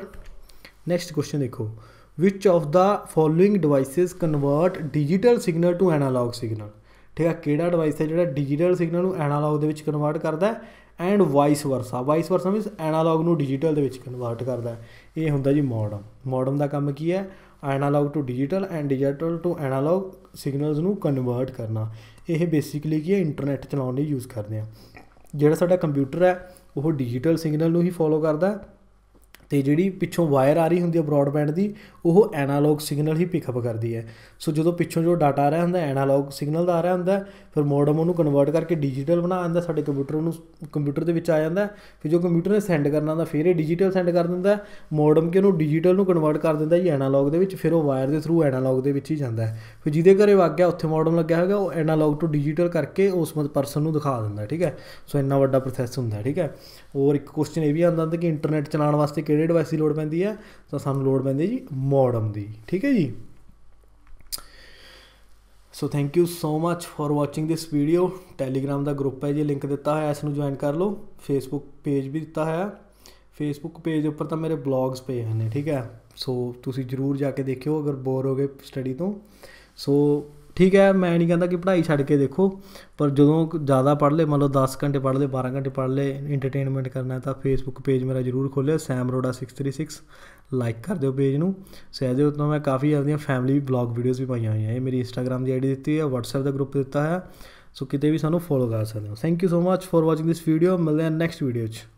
ਨੈਕਸਟ ਕੁਐਸਚਨ ਦੇਖੋ which of the following devices convert digital signal to analog signal ਠੀਕ ਹੈ ਕਿਹੜਾ ਡਿਵਾਈਸ ਹੈ ਜਿਹੜਾ ਡਿਜੀਟਲ ਸਿਗਨਲ ਨੂੰ ਐਨਾਲੌਗ ਦੇ ਵਿੱਚ ਕਨਵਰਟ ਕਰਦਾ ਹੈ and vice versa vice versa means analog ਨੂੰ ਡਿਜੀਟਲ ਦੇ ਵਿੱਚ ਕਨਵਰਟ ਕਰਦਾ ਹੈ ਇਹ ਹੁੰਦਾ ਜੀ ਮੋਡਮ ਮੋਡਮ ਦਾ ਕੰਮ ਕੀ ਹੈ analog to digital and digital to analog signals ਨੂੰ ਕਨਵਰਟ ਕਰਨਾ ਇਹ ਬੇਸਿਕਲੀ ਕੀ ਹੈ ਇੰਟਰਨੈਟ ਚਲਾਉਣ ਲਈ ਯੂਜ਼ ਕਰਦੇ ਆ ਜਿਹੜਾ ਸਾਡਾ ਕੰਪਿਊਟਰ ਹੈ ਉਹ ਡਿਜੀਟਲ ਸਿਗਨਲ ਨੂੰ ਹੀ ਫੋਲੋ ਕਰਦਾ ਤੇ ਜਿਹੜੀ ਪਿੱਛੋਂ ਵਾਇਰ ਆ ਰਹੀ ਹੁੰਦੀ ਹੈ ਬ੍ਰੌਡਬੈਂਡ ਦੀ ਉਹ ਐਨਾਲੌਗ ਸਿਗਨਲ ਹੀ ਪਿਕਅਪ ਕਰਦੀ ਹੈ ਸੋ ਜਦੋਂ ਪਿੱਛੋਂ ਜੋ ਡਾਟਾ ਆ ਰਿਹਾ ਹੁੰਦਾ ਐਨਾਲੌਗ ਸਿਗਨਲ ਦਾ ਆ ਰਿਹਾ ਹੁੰਦਾ ਫਿਰ ਮੋਡਮ ਉਹਨੂੰ ਕਨਵਰਟ ਕਰਕੇ ਡਿਜੀਟਲ ਬਣਾ ਆਂਦਾ ਸਾਡੇ ਕੰਪਿਊਟਰ ਨੂੰ ਕੰਪਿਊਟਰ ਦੇ ਵਿੱਚ ਆ ਜਾਂਦਾ ਫਿਰ ਜੋ ਕੰਪਿਊਟਰ ਨੇ ਸੈਂਡ ਕਰਨਾ ਹੁੰਦਾ ਫਿਰ ਇਹ ਡਿਜੀਟਲ ਸੈਂਡ ਕਰ ਦਿੰਦਾ ਮੋਡਮ ਕਿ ਉਹਨੂੰ ਡਿਜੀਟਲ ਨੂੰ ਕਨਵਰਟ ਕਰ ਦਿੰਦਾ ਜੀ ਐਨਾਲੌਗ ਦੇ ਵਿੱਚ ਫਿਰ ਉਹ ਵਾਇਰ ਦੇ ਥਰੂ ਐਨਾਲੌਗ ਦੇ ਵਿੱਚ ਹੀ ਜਾਂਦਾ ਫਿਰ ਜਿਹਦੇ ਘਰੇ ਵਗ ਗਿਆ ਉੱਥੇ ਮੋਡਮ ਲੱਗਿਆ ਹੋਗਾ ਉਹ ਐਨਾਲੌਗ ਟੂ ਡਿਜੀਟਲ ਕਰਕੇ ਉਸ ਮਤ ਪਰਸਨ ਨੂੰ ਦਿਖਾ ਦਿੰਦਾ ਠੀਕ ਹੈ ਸੋ ਇੰਨਾ ਵੱਡਾ ਪ੍ਰੋਸੈਸ ਹੁੰਦਾ ਠੀਕ ਹੈ ਹੋਰ ਇੱਕ ਕੁਐਸਚਨ ਇਹ ਵੀ ਆਉਂਦਾ ਹੁੰਦਾ ਕਿ ਇੰਟਰਨੈਟ ਚਲਾਉਣ ਵਾਸਤੇ ਕਿਹੜੇ ਕਿਹੜੇ ਡਿਵਾਈਸ ਦੀ ਲੋੜ ਪੈਂਦੀ ਹੈ ਤਾਂ ਸਾਨੂੰ ਲੋੜ ਪੈਂਦੀ ਹੈ ਜੀ ਮੋਡਮ ਦੀ ਠੀਕ ਹੈ ਜੀ so thank you so much for watching this video Telegram ਦਾ ਗਰੁੱਪ ਹੈ ਜੀ ਲਿੰਕ ਦਿੱਤਾ ਹੋਇਆ ਇਸ ਨੂੰ ਜੁਆਇਨ ਕਰ ਲਓ ਫੇਸਬੁੱਕ ਪੇਜ ਵੀ ਦਿੱਤਾ ਹੋਇਆ ਫੇਸਬੁੱਕ ਪੇਜ ਉੱਪਰ ਤਾਂ ਮੇਰੇ ਬਲੌਗਸ ਪਏ ਹਨ ਠੀਕ ਹੈ ਸੋ ਤੁਸੀਂ ਜਰੂਰ ਜਾ ਕੇ ਦੇਖਿਓ ਅਗਰ ਬੋਰ ਹੋਗੇ ਸਟੱਡੀ ਤੋਂ ਸੋ ਠੀਕ ਹੈ ਮੈਂ ਨਹੀਂ ਕਹਿੰਦਾ ਕਿ ਪੜ੍ਹਾਈ ਛੱਡ ਕੇ ਦੇਖੋ ਪਰ ਜਦੋਂ ਜ਼ਿਆਦਾ ਪੜ੍ਹ ਲੇ ਮੰਨ ਲਓ 10 ਘੰਟੇ ਪੜ੍ਹ ਲੇ 12 ਘੰਟੇ ਪੜ੍ਹ ਲੇ ਐਂਟਰਟੇਨਮੈਂਟ ਕਰਨਾ ਤਾਂ ਫੇਸਬੁੱਕ ਪੇਜ ਮੇਰਾ ਜ਼ਰੂਰ ਖੋਲਿਓ ਸੈਮ ਰੋਡਾ 636 ਲਾਈਕ ਕਰ ਦਿਓ ਪੇਜ ਨੂੰ ਦਿਓ ਉਤੋਂ ਮੈਂ ਕਾਫੀ ਆਪਣੀਆਂ ਫੈਮਿਲੀ ਵਲੌਗ ਵੀਡੀਓਜ਼ ਵੀ ਪਾਈਆਂ ਹੋਈਆਂ ਇਹ ਮੇਰੀ ਇੰਸਟਾਗ੍ਰam ਦੀ ਆਈਡੀ ਦਿੱਤੀ ਹੈ WhatsApp ਦਾ ਗਰੁੱਪ ਦਿੱਤਾ ਹੈ ਸੋ ਕਿਤੇ ਵੀ ਸਾਨੂੰ ਫੋਲੋ ਕਰ ਸਕਦੇ ਹੋ thank you so much for watching this video ਮਿਲਦੇ ਹਾਂ ਨੈਕਸਟ ਵੀਡੀਓ 'ਚ